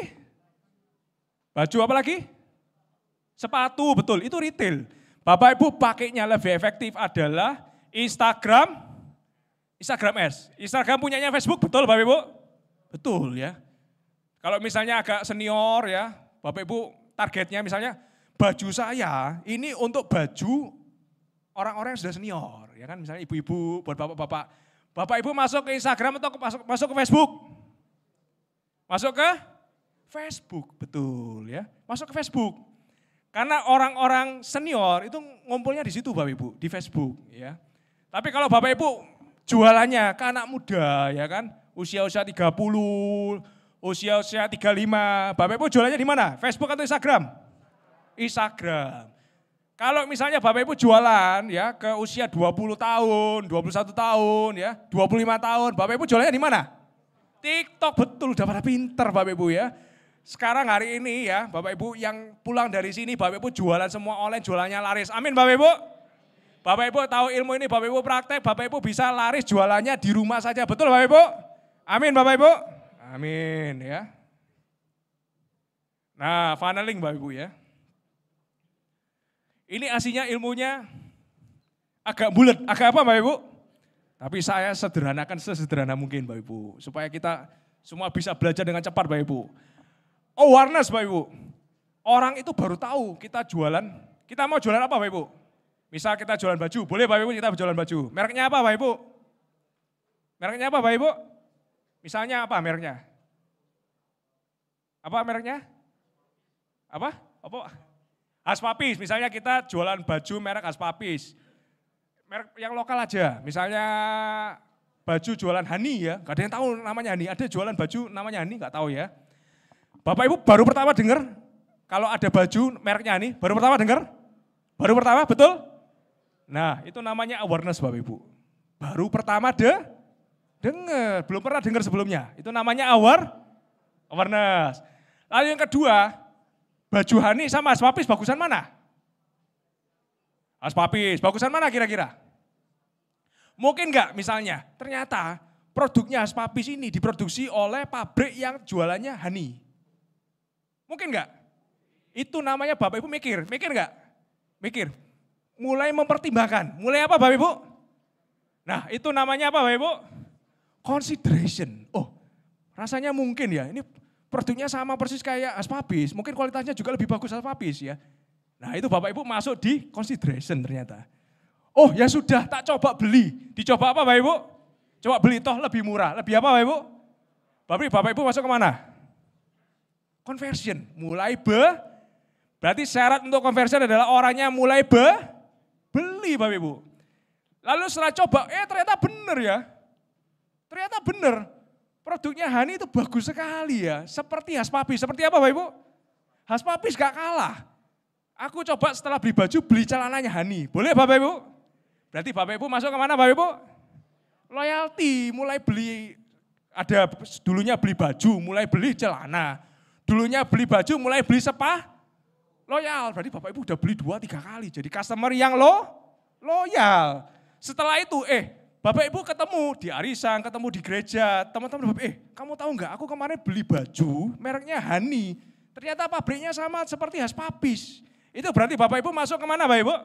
Baju apa lagi? Sepatu, betul. Itu retail. Bapak Ibu pakainya lebih efektif adalah Instagram, Instagram S, Instagram punyanya Facebook, betul Bapak Ibu? Betul ya. Kalau misalnya agak senior ya, Bapak Ibu targetnya misalnya baju saya ini untuk baju orang-orang yang sudah senior. Ya kan misalnya ibu-ibu, buat bapak-bapak. Bapak Ibu masuk ke Instagram atau masuk, masuk ke Facebook? Masuk ke Facebook, betul ya. Masuk ke Facebook. Karena orang-orang senior itu ngumpulnya di situ Bapak Ibu, di Facebook ya. Tapi kalau Bapak Ibu jualannya ke anak muda ya kan, usia-usia 30, usia-usia 35, Bapak Ibu jualannya di mana? Facebook atau Instagram? Instagram. Kalau misalnya Bapak Ibu jualan ya ke usia 20 tahun, 21 tahun ya, 25 tahun, Bapak Ibu jualannya di mana? TikTok betul udah pada pinter Bapak Ibu ya sekarang hari ini ya Bapak Ibu yang pulang dari sini Bapak Ibu jualan semua online jualannya laris. Amin Bapak Ibu. Bapak Ibu tahu ilmu ini Bapak Ibu praktek Bapak Ibu bisa laris jualannya di rumah saja. Betul Bapak Ibu? Amin Bapak Ibu. Amin ya. Nah funneling Bapak Ibu ya. Ini aslinya ilmunya agak bulat, agak apa Bapak Ibu? Tapi saya sederhanakan sesederhana mungkin Bapak Ibu supaya kita semua bisa belajar dengan cepat Bapak Ibu awareness Bapak Ibu. Orang itu baru tahu kita jualan. Kita mau jualan apa Bapak Ibu? Misal kita jualan baju, boleh Bapak Ibu kita jualan baju. Mereknya apa Bapak Ibu? Mereknya apa Bapak Ibu? Misalnya apa mereknya? Apa mereknya? Apa? Apa? Aspapis, misalnya kita jualan baju merek Aspapis. Merek yang lokal aja, misalnya baju jualan Hani ya, gak ada yang tahu namanya Hani. Ada jualan baju namanya Hani, gak tahu ya. Bapak Ibu baru pertama dengar kalau ada baju mereknya ini, baru pertama dengar? Baru pertama, betul? Nah, itu namanya awareness Bapak Ibu. Baru pertama de dengar, belum pernah dengar sebelumnya. Itu namanya aware awareness. Lalu yang kedua, baju Hani sama Aspapis bagusan mana? Aspapis, bagusan mana kira-kira? Mungkin enggak misalnya, ternyata produknya Aspapis ini diproduksi oleh pabrik yang jualannya Hani. Mungkin enggak? Itu namanya Bapak Ibu mikir. Mikir enggak? Mikir. Mulai mempertimbangkan. Mulai apa Bapak Ibu? Nah itu namanya apa Bapak Ibu? Consideration. Oh rasanya mungkin ya. Ini produknya sama persis kayak Aspabis. Mungkin kualitasnya juga lebih bagus Aspabis ya. Nah itu Bapak Ibu masuk di consideration ternyata. Oh ya sudah tak coba beli. Dicoba apa Bapak Ibu? Coba beli toh lebih murah. Lebih apa Bapak Ibu? Bapak Ibu, Bapak Ibu masuk kemana? Conversion, mulai be. Berarti syarat untuk conversion adalah orangnya mulai be, beli Bapak Ibu. Lalu setelah coba, eh ternyata benar ya. Ternyata benar. Produknya Hani itu bagus sekali ya. Seperti khas papi. Seperti apa Bapak Ibu? Khas papi gak kalah. Aku coba setelah beli baju, beli celananya Hani. Boleh Bapak Ibu? Berarti Bapak Ibu masuk kemana Bapak Ibu? Loyalty, mulai beli ada dulunya beli baju, mulai beli celana, dulunya beli baju mulai beli sepa loyal. Berarti Bapak Ibu udah beli dua tiga kali jadi customer yang lo loyal. Setelah itu eh Bapak Ibu ketemu di arisan, ketemu di gereja, teman-teman Bapak, eh kamu tahu nggak aku kemarin beli baju mereknya Hani. Ternyata pabriknya sama seperti Has papis. Itu berarti Bapak Ibu masuk kemana Bapak Ibu?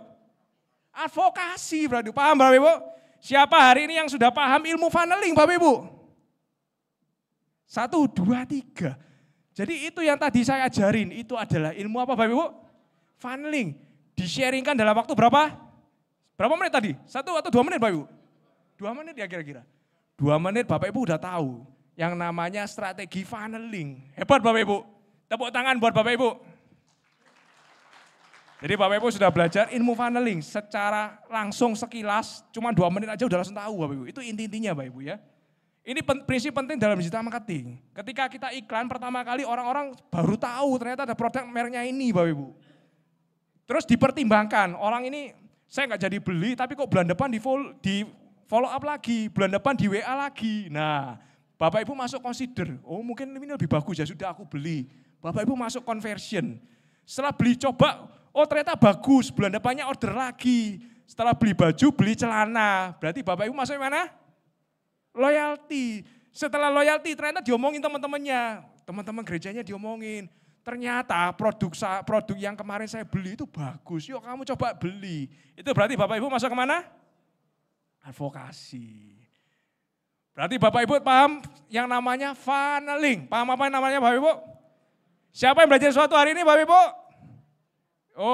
Advokasi berarti, paham Bapak Ibu? Siapa hari ini yang sudah paham ilmu funneling Bapak Ibu? Satu, dua, tiga. Jadi itu yang tadi saya ajarin, itu adalah ilmu apa Bapak Ibu? Funneling. Disharingkan dalam waktu berapa? Berapa menit tadi? Satu atau dua menit Bapak Ibu? Dua menit ya kira-kira. Dua menit Bapak Ibu udah tahu yang namanya strategi funneling. Hebat Bapak Ibu. Tepuk tangan buat Bapak Ibu. Jadi Bapak Ibu sudah belajar ilmu funneling secara langsung sekilas, cuma dua menit aja udah langsung tahu Bapak Ibu. Itu inti-intinya Bapak Ibu ya. Ini prinsip penting dalam digital marketing. Ketika kita iklan pertama kali orang-orang baru tahu ternyata ada produk mereknya ini Bapak Ibu. Terus dipertimbangkan, orang ini saya nggak jadi beli tapi kok bulan depan di, follow, di follow up lagi, bulan depan di WA lagi. Nah, Bapak Ibu masuk consider, oh mungkin ini lebih bagus ya sudah aku beli. Bapak Ibu masuk conversion. Setelah beli coba, oh ternyata bagus, bulan depannya order lagi. Setelah beli baju, beli celana. Berarti Bapak Ibu masuk mana? Loyalty. Setelah loyalty ternyata diomongin teman-temannya. Teman-teman gerejanya diomongin. Ternyata produk produk yang kemarin saya beli itu bagus. Yuk kamu coba beli. Itu berarti Bapak Ibu masuk kemana? Advokasi. Berarti Bapak Ibu paham yang namanya funneling. Paham apa yang namanya Bapak Ibu? Siapa yang belajar suatu hari ini Bapak Ibu?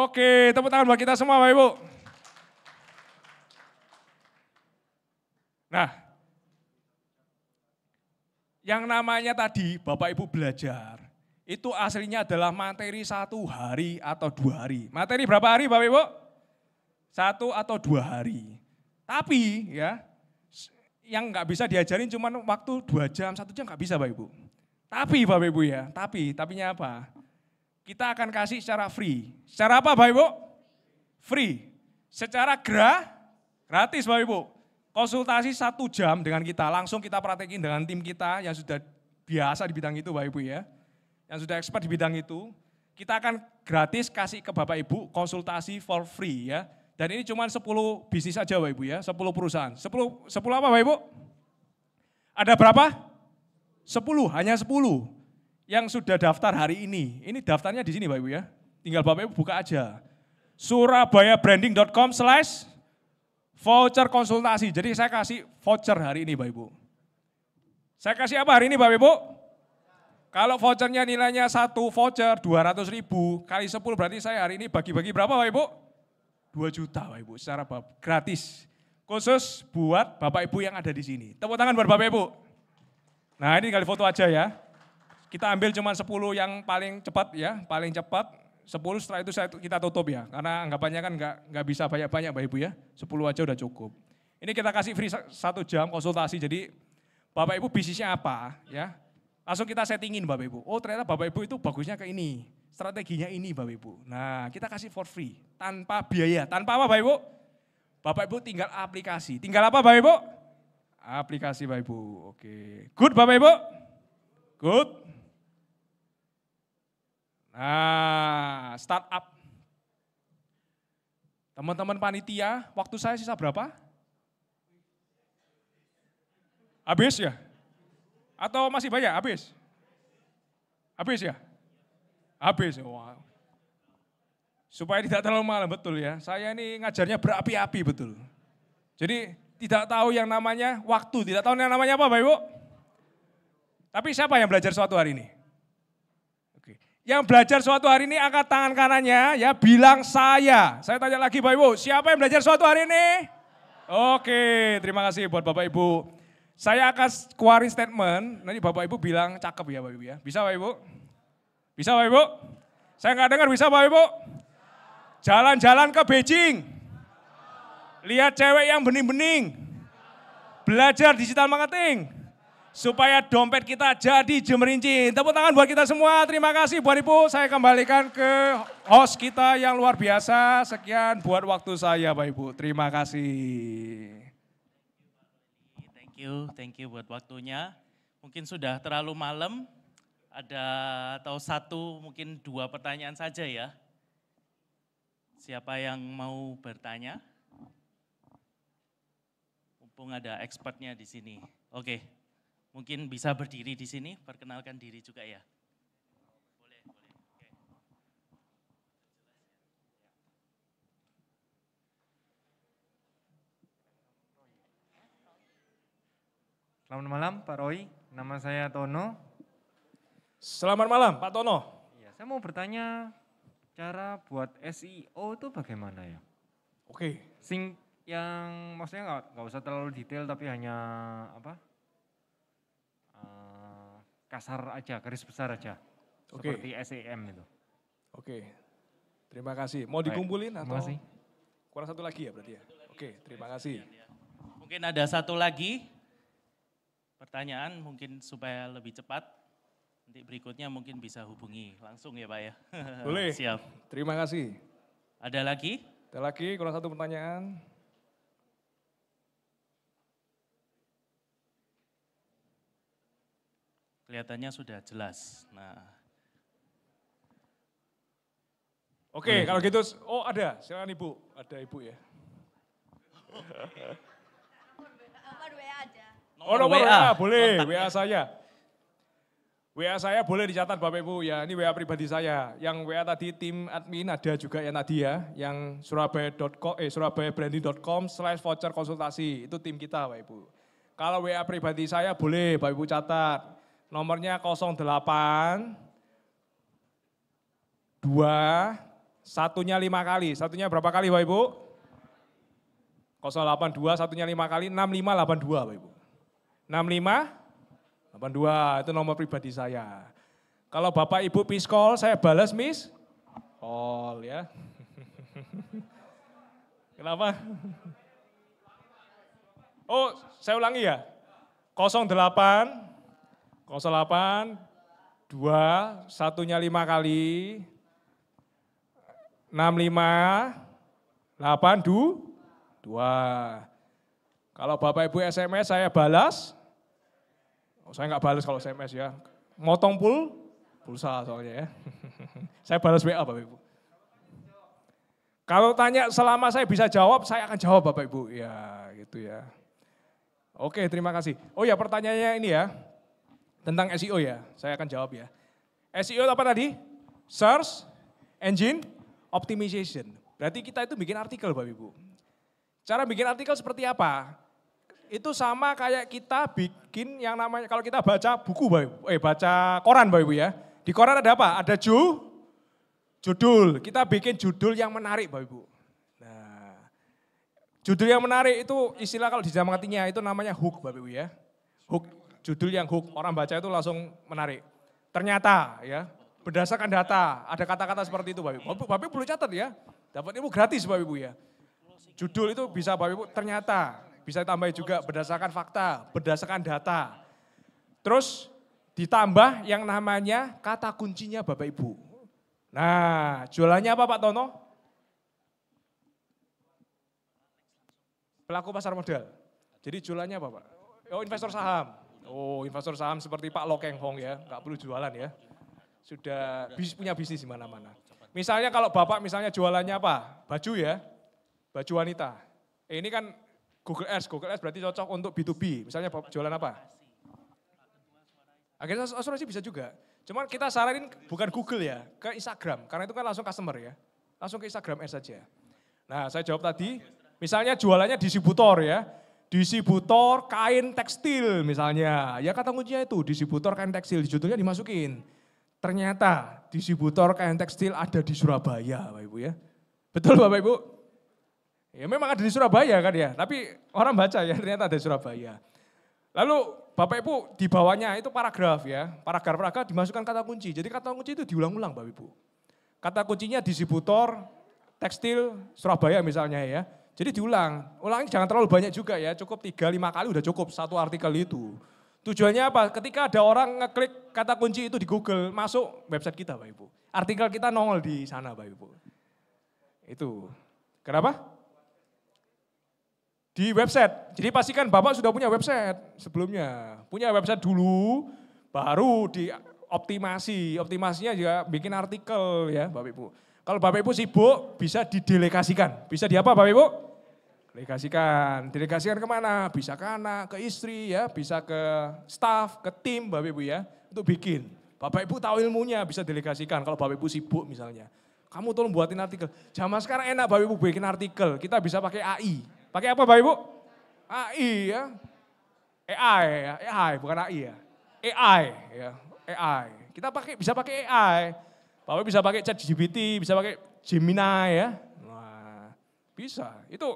Oke, tepuk tangan buat kita semua Bapak Ibu. Nah, yang namanya tadi Bapak Ibu belajar, itu aslinya adalah materi satu hari atau dua hari. Materi berapa hari Bapak Ibu? Satu atau dua hari. Tapi ya, yang nggak bisa diajarin cuma waktu dua jam, satu jam nggak bisa Bapak Ibu. Tapi Bapak Ibu ya, tapi, tapinya apa? Kita akan kasih secara free. Secara apa Bapak Ibu? Free. Secara gratis Bapak Ibu konsultasi satu jam dengan kita. Langsung kita praktekin dengan tim kita yang sudah biasa di bidang itu Bapak Ibu ya. Yang sudah expert di bidang itu. Kita akan gratis kasih ke Bapak Ibu konsultasi for free ya. Dan ini cuma 10 bisnis aja Bapak Ibu ya, 10 perusahaan. 10, 10 apa Bapak Ibu? Ada berapa? 10, hanya 10 yang sudah daftar hari ini. Ini daftarnya di sini Bapak Ibu ya. Tinggal Bapak Ibu buka aja. surabayabranding.com slash Voucher konsultasi. Jadi saya kasih voucher hari ini Bapak Ibu. Saya kasih apa hari ini Bapak Ibu? Kalau vouchernya nilainya satu voucher 200 ribu, kali 10 berarti saya hari ini bagi-bagi berapa Bapak Ibu? 2 juta Bapak Ibu secara gratis. Khusus buat Bapak Ibu yang ada di sini. Tepuk tangan buat Bapak Ibu. Nah ini kali foto aja ya. Kita ambil cuma 10 yang paling cepat ya, paling cepat. 10 setelah itu saya, kita tutup ya. Karena anggapannya kan nggak nggak bisa banyak-banyak Bapak Ibu ya. 10 aja udah cukup. Ini kita kasih free satu jam konsultasi. Jadi Bapak Ibu bisnisnya apa ya. Langsung kita settingin Bapak Ibu. Oh ternyata Bapak Ibu itu bagusnya ke ini. Strateginya ini Bapak Ibu. Nah kita kasih for free. Tanpa biaya. Tanpa apa Bapak Ibu? Bapak Ibu tinggal aplikasi. Tinggal apa Bapak Ibu? Aplikasi Bapak Ibu. Oke. Good Bapak Ibu? Good. Nah, startup. Teman-teman panitia, waktu saya sisa berapa? Habis ya? Atau masih banyak? Habis? Habis ya? Habis. Wow. Supaya tidak terlalu malam, betul ya. Saya ini ngajarnya berapi-api, betul. Jadi tidak tahu yang namanya waktu, tidak tahu yang namanya apa, Bapak Ibu. Tapi siapa yang belajar suatu hari ini? yang belajar suatu hari ini angkat tangan kanannya ya bilang saya. Saya tanya lagi Bapak Ibu, siapa yang belajar suatu hari ini? Oke, terima kasih buat Bapak Ibu. Saya akan keluarin statement, nanti Bapak Ibu bilang cakep ya Bapak Ibu ya. Bisa Bapak Ibu? Bisa Bapak Ibu? Saya nggak dengar, bisa Bapak Ibu? Jalan-jalan ke Beijing. Lihat cewek yang bening-bening. Belajar digital marketing supaya dompet kita jadi jemerincin. Tepuk tangan buat kita semua. Terima kasih buat Ibu. Saya kembalikan ke host kita yang luar biasa. Sekian buat waktu saya Pak Ibu. Terima kasih. Thank you, thank you buat waktunya. Mungkin sudah terlalu malam. Ada atau satu mungkin dua pertanyaan saja ya. Siapa yang mau bertanya? Mumpung ada expertnya di sini. Oke. Okay. Mungkin bisa berdiri di sini, perkenalkan diri juga ya. Selamat malam Pak Roy, nama saya Tono. Selamat malam Pak Tono. Ya, saya mau bertanya cara buat SEO itu bagaimana ya? Oke. Sing yang maksudnya nggak usah terlalu detail tapi hanya apa? kasar aja, garis besar aja. Okay. Seperti SEM itu. Oke. Terima kasih. Mau Baik. dikumpulin atau? masih Kurang satu lagi ya berarti ya? Oke, terima kasih. Mungkin ada satu lagi pertanyaan mungkin supaya lebih cepat. Nanti berikutnya mungkin bisa hubungi langsung ya Pak ya. Boleh. Siap. Terima kasih. Ada lagi? Ada lagi, kurang satu pertanyaan. Kelihatannya sudah jelas. Nah. Oke, okay, kalau gitu, oh ada, silakan Ibu, ada Ibu ya. Nomor WA aja. Oh nomor WA, WA boleh, Kontak. WA ya. saya. WA saya boleh dicatat Bapak Ibu ya, ini WA pribadi saya. Yang WA tadi tim admin ada juga yang tadi ya, yang surabaya.com eh surabayabranding.com slash voucher konsultasi, itu tim kita Bapak Ibu. Kalau WA pribadi saya boleh Bapak Ibu catat. Nomornya 08 2 satunya lima kali. Satunya berapa kali Bapak Ibu? 082, satunya lima kali, 6582 Bapak Ibu. 65, 82, itu nomor pribadi saya. Kalau Bapak Ibu call saya balas miss call ya. Kenapa? Oh, saya ulangi ya. 08 08, 2, satunya 5 kali, 65, 8, 2. Kalau Bapak Ibu SMS saya balas, oh, saya enggak balas kalau SMS ya, motong pul, pulsa soalnya ya. saya balas WA Bapak Ibu. Kalau tanya selama saya bisa jawab, saya akan jawab Bapak Ibu. Ya gitu ya. Oke terima kasih. Oh ya pertanyaannya ini ya, tentang SEO ya, saya akan jawab ya. SEO apa tadi? Search Engine Optimization. Berarti kita itu bikin artikel Bapak Ibu. Cara bikin artikel seperti apa? Itu sama kayak kita bikin yang namanya, kalau kita baca buku Bapak Ibu, eh baca koran Bapak Ibu ya. Di koran ada apa? Ada ju, judul. Kita bikin judul yang menarik Bapak Ibu. Nah, judul yang menarik itu istilah kalau di zaman itu namanya hook Bapak Ibu ya. Hook judul yang hook, orang baca itu langsung menarik. Ternyata ya, berdasarkan data, ada kata-kata seperti itu Bapak Ibu. Bapak Ibu perlu catat ya, dapat Ibu gratis Bapak Ibu ya. Judul itu bisa Bapak Ibu, ternyata bisa ditambah juga berdasarkan fakta, berdasarkan data. Terus ditambah yang namanya kata kuncinya Bapak Ibu. Nah, jualannya apa Pak Tono? Pelaku pasar modal. Jadi jualannya apa Pak? Oh, investor saham. Oh, investor saham seperti Pak Lokeng Hong ya, nggak perlu jualan ya. Sudah bis, punya bisnis di mana-mana. Misalnya kalau Bapak misalnya jualannya apa? Baju ya, baju wanita. Eh, ini kan Google Ads, Google Ads berarti cocok untuk B2B. Misalnya Bapak jualan apa? Akhirnya asuransi bisa juga. Cuman kita saranin bukan Google ya, ke Instagram. Karena itu kan langsung customer ya. Langsung ke Instagram Ads saja. Nah, saya jawab tadi, misalnya jualannya distributor ya. Distributor kain tekstil misalnya. Ya kata kuncinya itu, distributor kain tekstil, judulnya dimasukin. Ternyata distributor kain tekstil ada di Surabaya, Bapak Ibu ya. Betul Bapak Ibu? Ya memang ada di Surabaya kan ya, tapi orang baca ya ternyata ada di Surabaya. Lalu Bapak Ibu di bawahnya itu paragraf ya, paragraf-paragraf dimasukkan kata kunci. Jadi kata kunci itu diulang-ulang Bapak Ibu. Kata kuncinya distributor tekstil Surabaya misalnya ya. Jadi diulang, ulang jangan terlalu banyak juga ya, cukup 3-5 kali udah cukup satu artikel itu. Tujuannya apa? Ketika ada orang ngeklik kata kunci itu di Google, masuk website kita Pak Ibu. Artikel kita nongol di sana Pak Ibu. Itu. Kenapa? Di website. Jadi pastikan Bapak sudah punya website sebelumnya. Punya website dulu, baru dioptimasi. Optimasinya juga bikin artikel ya Bapak Ibu. Kalau Bapak Ibu sibuk bisa didelegasikan. Bisa di apa Bapak Ibu? Delegasikan. Delegasikan kemana? Bisa ke anak, ke istri ya, bisa ke staff, ke tim Bapak Ibu ya. Untuk bikin. Bapak Ibu tahu ilmunya bisa delegasikan kalau Bapak Ibu sibuk misalnya. Kamu tolong buatin artikel. Zaman sekarang enak Bapak Ibu bikin artikel. Kita bisa pakai AI. Pakai apa Bapak Ibu? AI ya. AI ya, AI bukan AI ya. AI ya, AI. Kita pakai bisa pakai AI. Bapak bisa pakai chat GPT, bisa pakai Gemini ya. Wah, bisa. Itu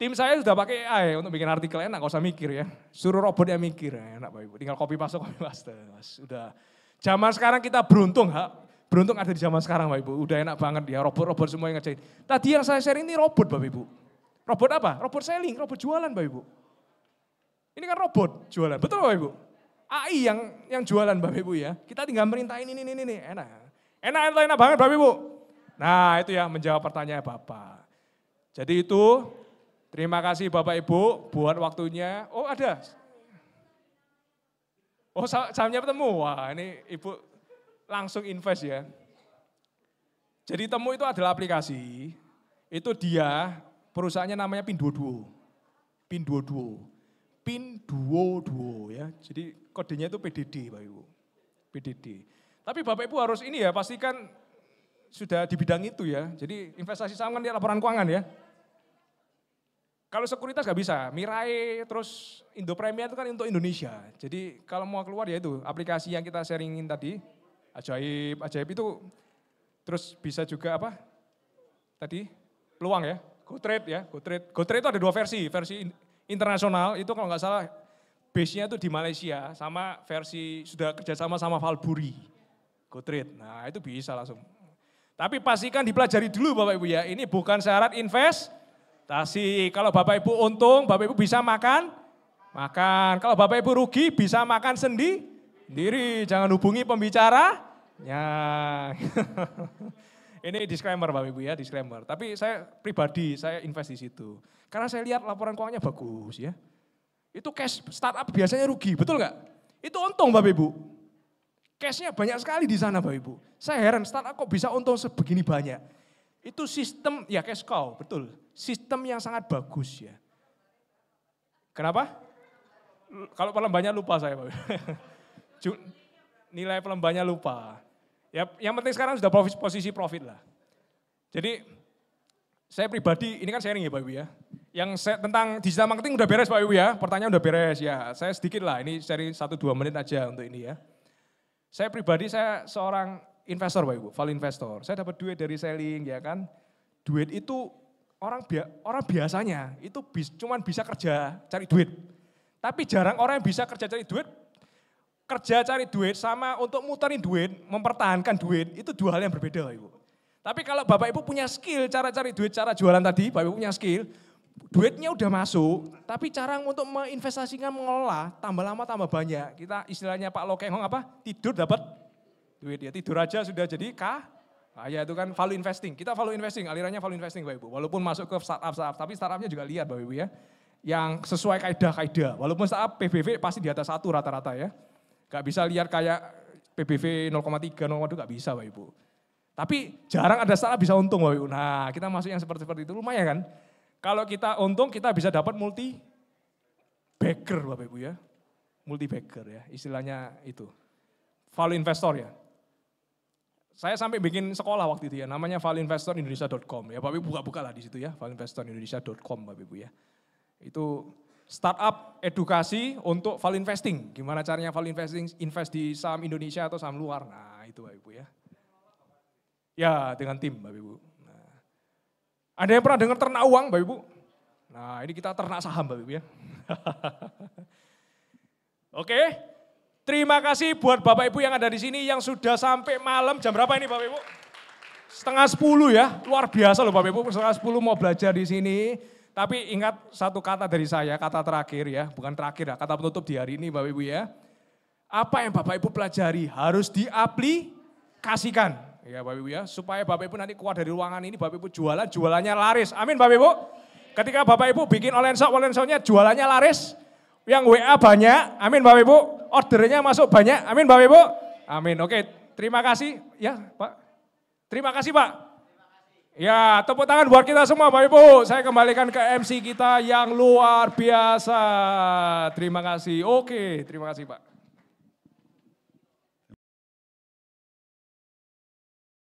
tim saya sudah pakai AI ya untuk bikin artikel enak, gak usah mikir ya. Suruh robotnya mikir, enak Bapak Ibu. Tinggal copy paste, copy paste. sudah. Zaman sekarang kita beruntung, ha? beruntung ada di zaman sekarang Bapak Ibu. Udah enak banget ya, robot-robot semua yang ngerjain. Tadi yang saya sharing ini robot Bapak Ibu. Robot apa? Robot selling, robot jualan Bapak Ibu. Ini kan robot jualan, betul Bapak Ibu? AI yang yang jualan Bapak Ibu ya. Kita tinggal merintahin ini, ini, ini, enak. Enak atau enak banget Bapak Ibu? Nah itu ya menjawab pertanyaan Bapak. Jadi itu terima kasih Bapak Ibu buat waktunya. Oh ada? Oh sahamnya ketemu? Wah ini Ibu langsung invest ya. Jadi temu itu adalah aplikasi. Itu dia perusahaannya namanya Pinduoduo. Pinduoduo. Pinduoduo ya. Jadi kodenya itu PDD Bapak Ibu. PDD. Tapi Bapak Ibu harus ini ya, pastikan sudah di bidang itu ya. Jadi investasi saham kan dia laporan keuangan ya. Kalau sekuritas nggak bisa, Mirai terus Indo Premier itu kan untuk Indonesia. Jadi kalau mau keluar ya itu aplikasi yang kita sharingin tadi, ajaib, ajaib itu terus bisa juga apa? Tadi peluang ya, GoTrade ya, GoTrade. GoTrade itu ada dua versi, versi internasional itu kalau nggak salah base-nya itu di Malaysia sama versi sudah kerjasama sama Valburi. Gotrit. Nah itu bisa langsung. Tapi pastikan dipelajari dulu Bapak Ibu ya. Ini bukan syarat investasi. Kalau Bapak Ibu untung, Bapak Ibu bisa makan, makan. Kalau Bapak Ibu rugi bisa makan sendi, sendiri. Jangan hubungi pembicara. Ya. Ini disclaimer Bapak Ibu ya, disclaimer. Tapi saya pribadi, saya invest di situ. Karena saya lihat laporan keuangannya bagus ya. Itu cash startup biasanya rugi, betul nggak? Itu untung Bapak Ibu. Cashnya banyak sekali di sana Bapak Ibu. Saya heran startup kok bisa untung sebegini banyak. Itu sistem, ya cash cow, betul. Sistem yang sangat bagus ya. Kenapa? Kalau pelembanya lupa saya Bapak Ibu. Nilai pelembanya lupa. Ya, yang penting sekarang sudah profit, posisi profit lah. Jadi saya pribadi, ini kan sharing ya Bapak Ibu ya. Yang saya, tentang digital marketing udah beres Pak Ibu ya, pertanyaan udah beres ya. Saya sedikit lah, ini sharing 1-2 menit aja untuk ini ya. Saya pribadi saya seorang investor Pak Ibu, value investor. Saya dapat duit dari selling ya kan. Duit itu orang bi orang biasanya itu bis, cuman bisa kerja cari duit. Tapi jarang orang yang bisa kerja cari duit, kerja cari duit sama untuk muterin duit, mempertahankan duit, itu dua hal yang berbeda Pak Ibu. Tapi kalau Bapak Ibu punya skill cara cari duit, cara jualan tadi, Bapak Ibu punya skill, duitnya udah masuk, tapi cara untuk menginvestasikan mengelola tambah lama tambah banyak. Kita istilahnya Pak Lokengong apa? Tidur dapat duit ya. Tidur aja sudah jadi kah? Ah, ya itu kan value investing. Kita value investing, alirannya value investing Bapak Ibu. Walaupun masuk ke startup startup, tapi startupnya juga lihat Bapak Ibu ya. Yang sesuai kaidah-kaidah. Walaupun startup PBV pasti di atas satu rata-rata ya. Gak bisa lihat kayak PBV 0,3, 0,2 gak bisa Bapak Ibu. Tapi jarang ada startup bisa untung Bapak Ibu. Nah kita masuk yang seperti-seperti itu lumayan kan. Kalau kita untung kita bisa dapat multi backer, Bapak Ibu ya. Multi backer ya, istilahnya itu. Value investor ya. Saya sampai bikin sekolah waktu itu ya, namanya indonesia.com ya. Bapak Ibu buka-buka lah di situ ya, indonesia.com Bapak Ibu ya. Itu startup edukasi untuk value investing. Gimana caranya value investing, invest di saham Indonesia atau saham luar. Nah itu Bapak Ibu ya. Ya dengan tim Bapak Ibu. Ada yang pernah dengar ternak uang, Bapak Ibu? Nah, ini kita ternak saham, Bapak Ibu ya. Oke, terima kasih buat Bapak Ibu yang ada di sini yang sudah sampai malam jam berapa ini Bapak Ibu? Setengah sepuluh ya, luar biasa loh Bapak Ibu, setengah sepuluh mau belajar di sini. Tapi ingat satu kata dari saya, kata terakhir ya, bukan terakhir ya, kata penutup di hari ini Bapak Ibu ya. Apa yang Bapak Ibu pelajari harus diaplikasikan. Ya Bapak Ibu ya, supaya Bapak Ibu nanti keluar dari ruangan ini Bapak Ibu jualan, jualannya laris. Amin Bapak Ibu. Ketika Bapak Ibu bikin online shop, online shopnya jualannya laris. Yang WA banyak, amin Bapak Ibu. Ordernya masuk banyak, amin Bapak Ibu. Amin, oke. Terima kasih ya Pak. Terima kasih Pak. Ya, tepuk tangan buat kita semua Bapak Ibu. Saya kembalikan ke MC kita yang luar biasa. Terima kasih. Oke, terima kasih Pak.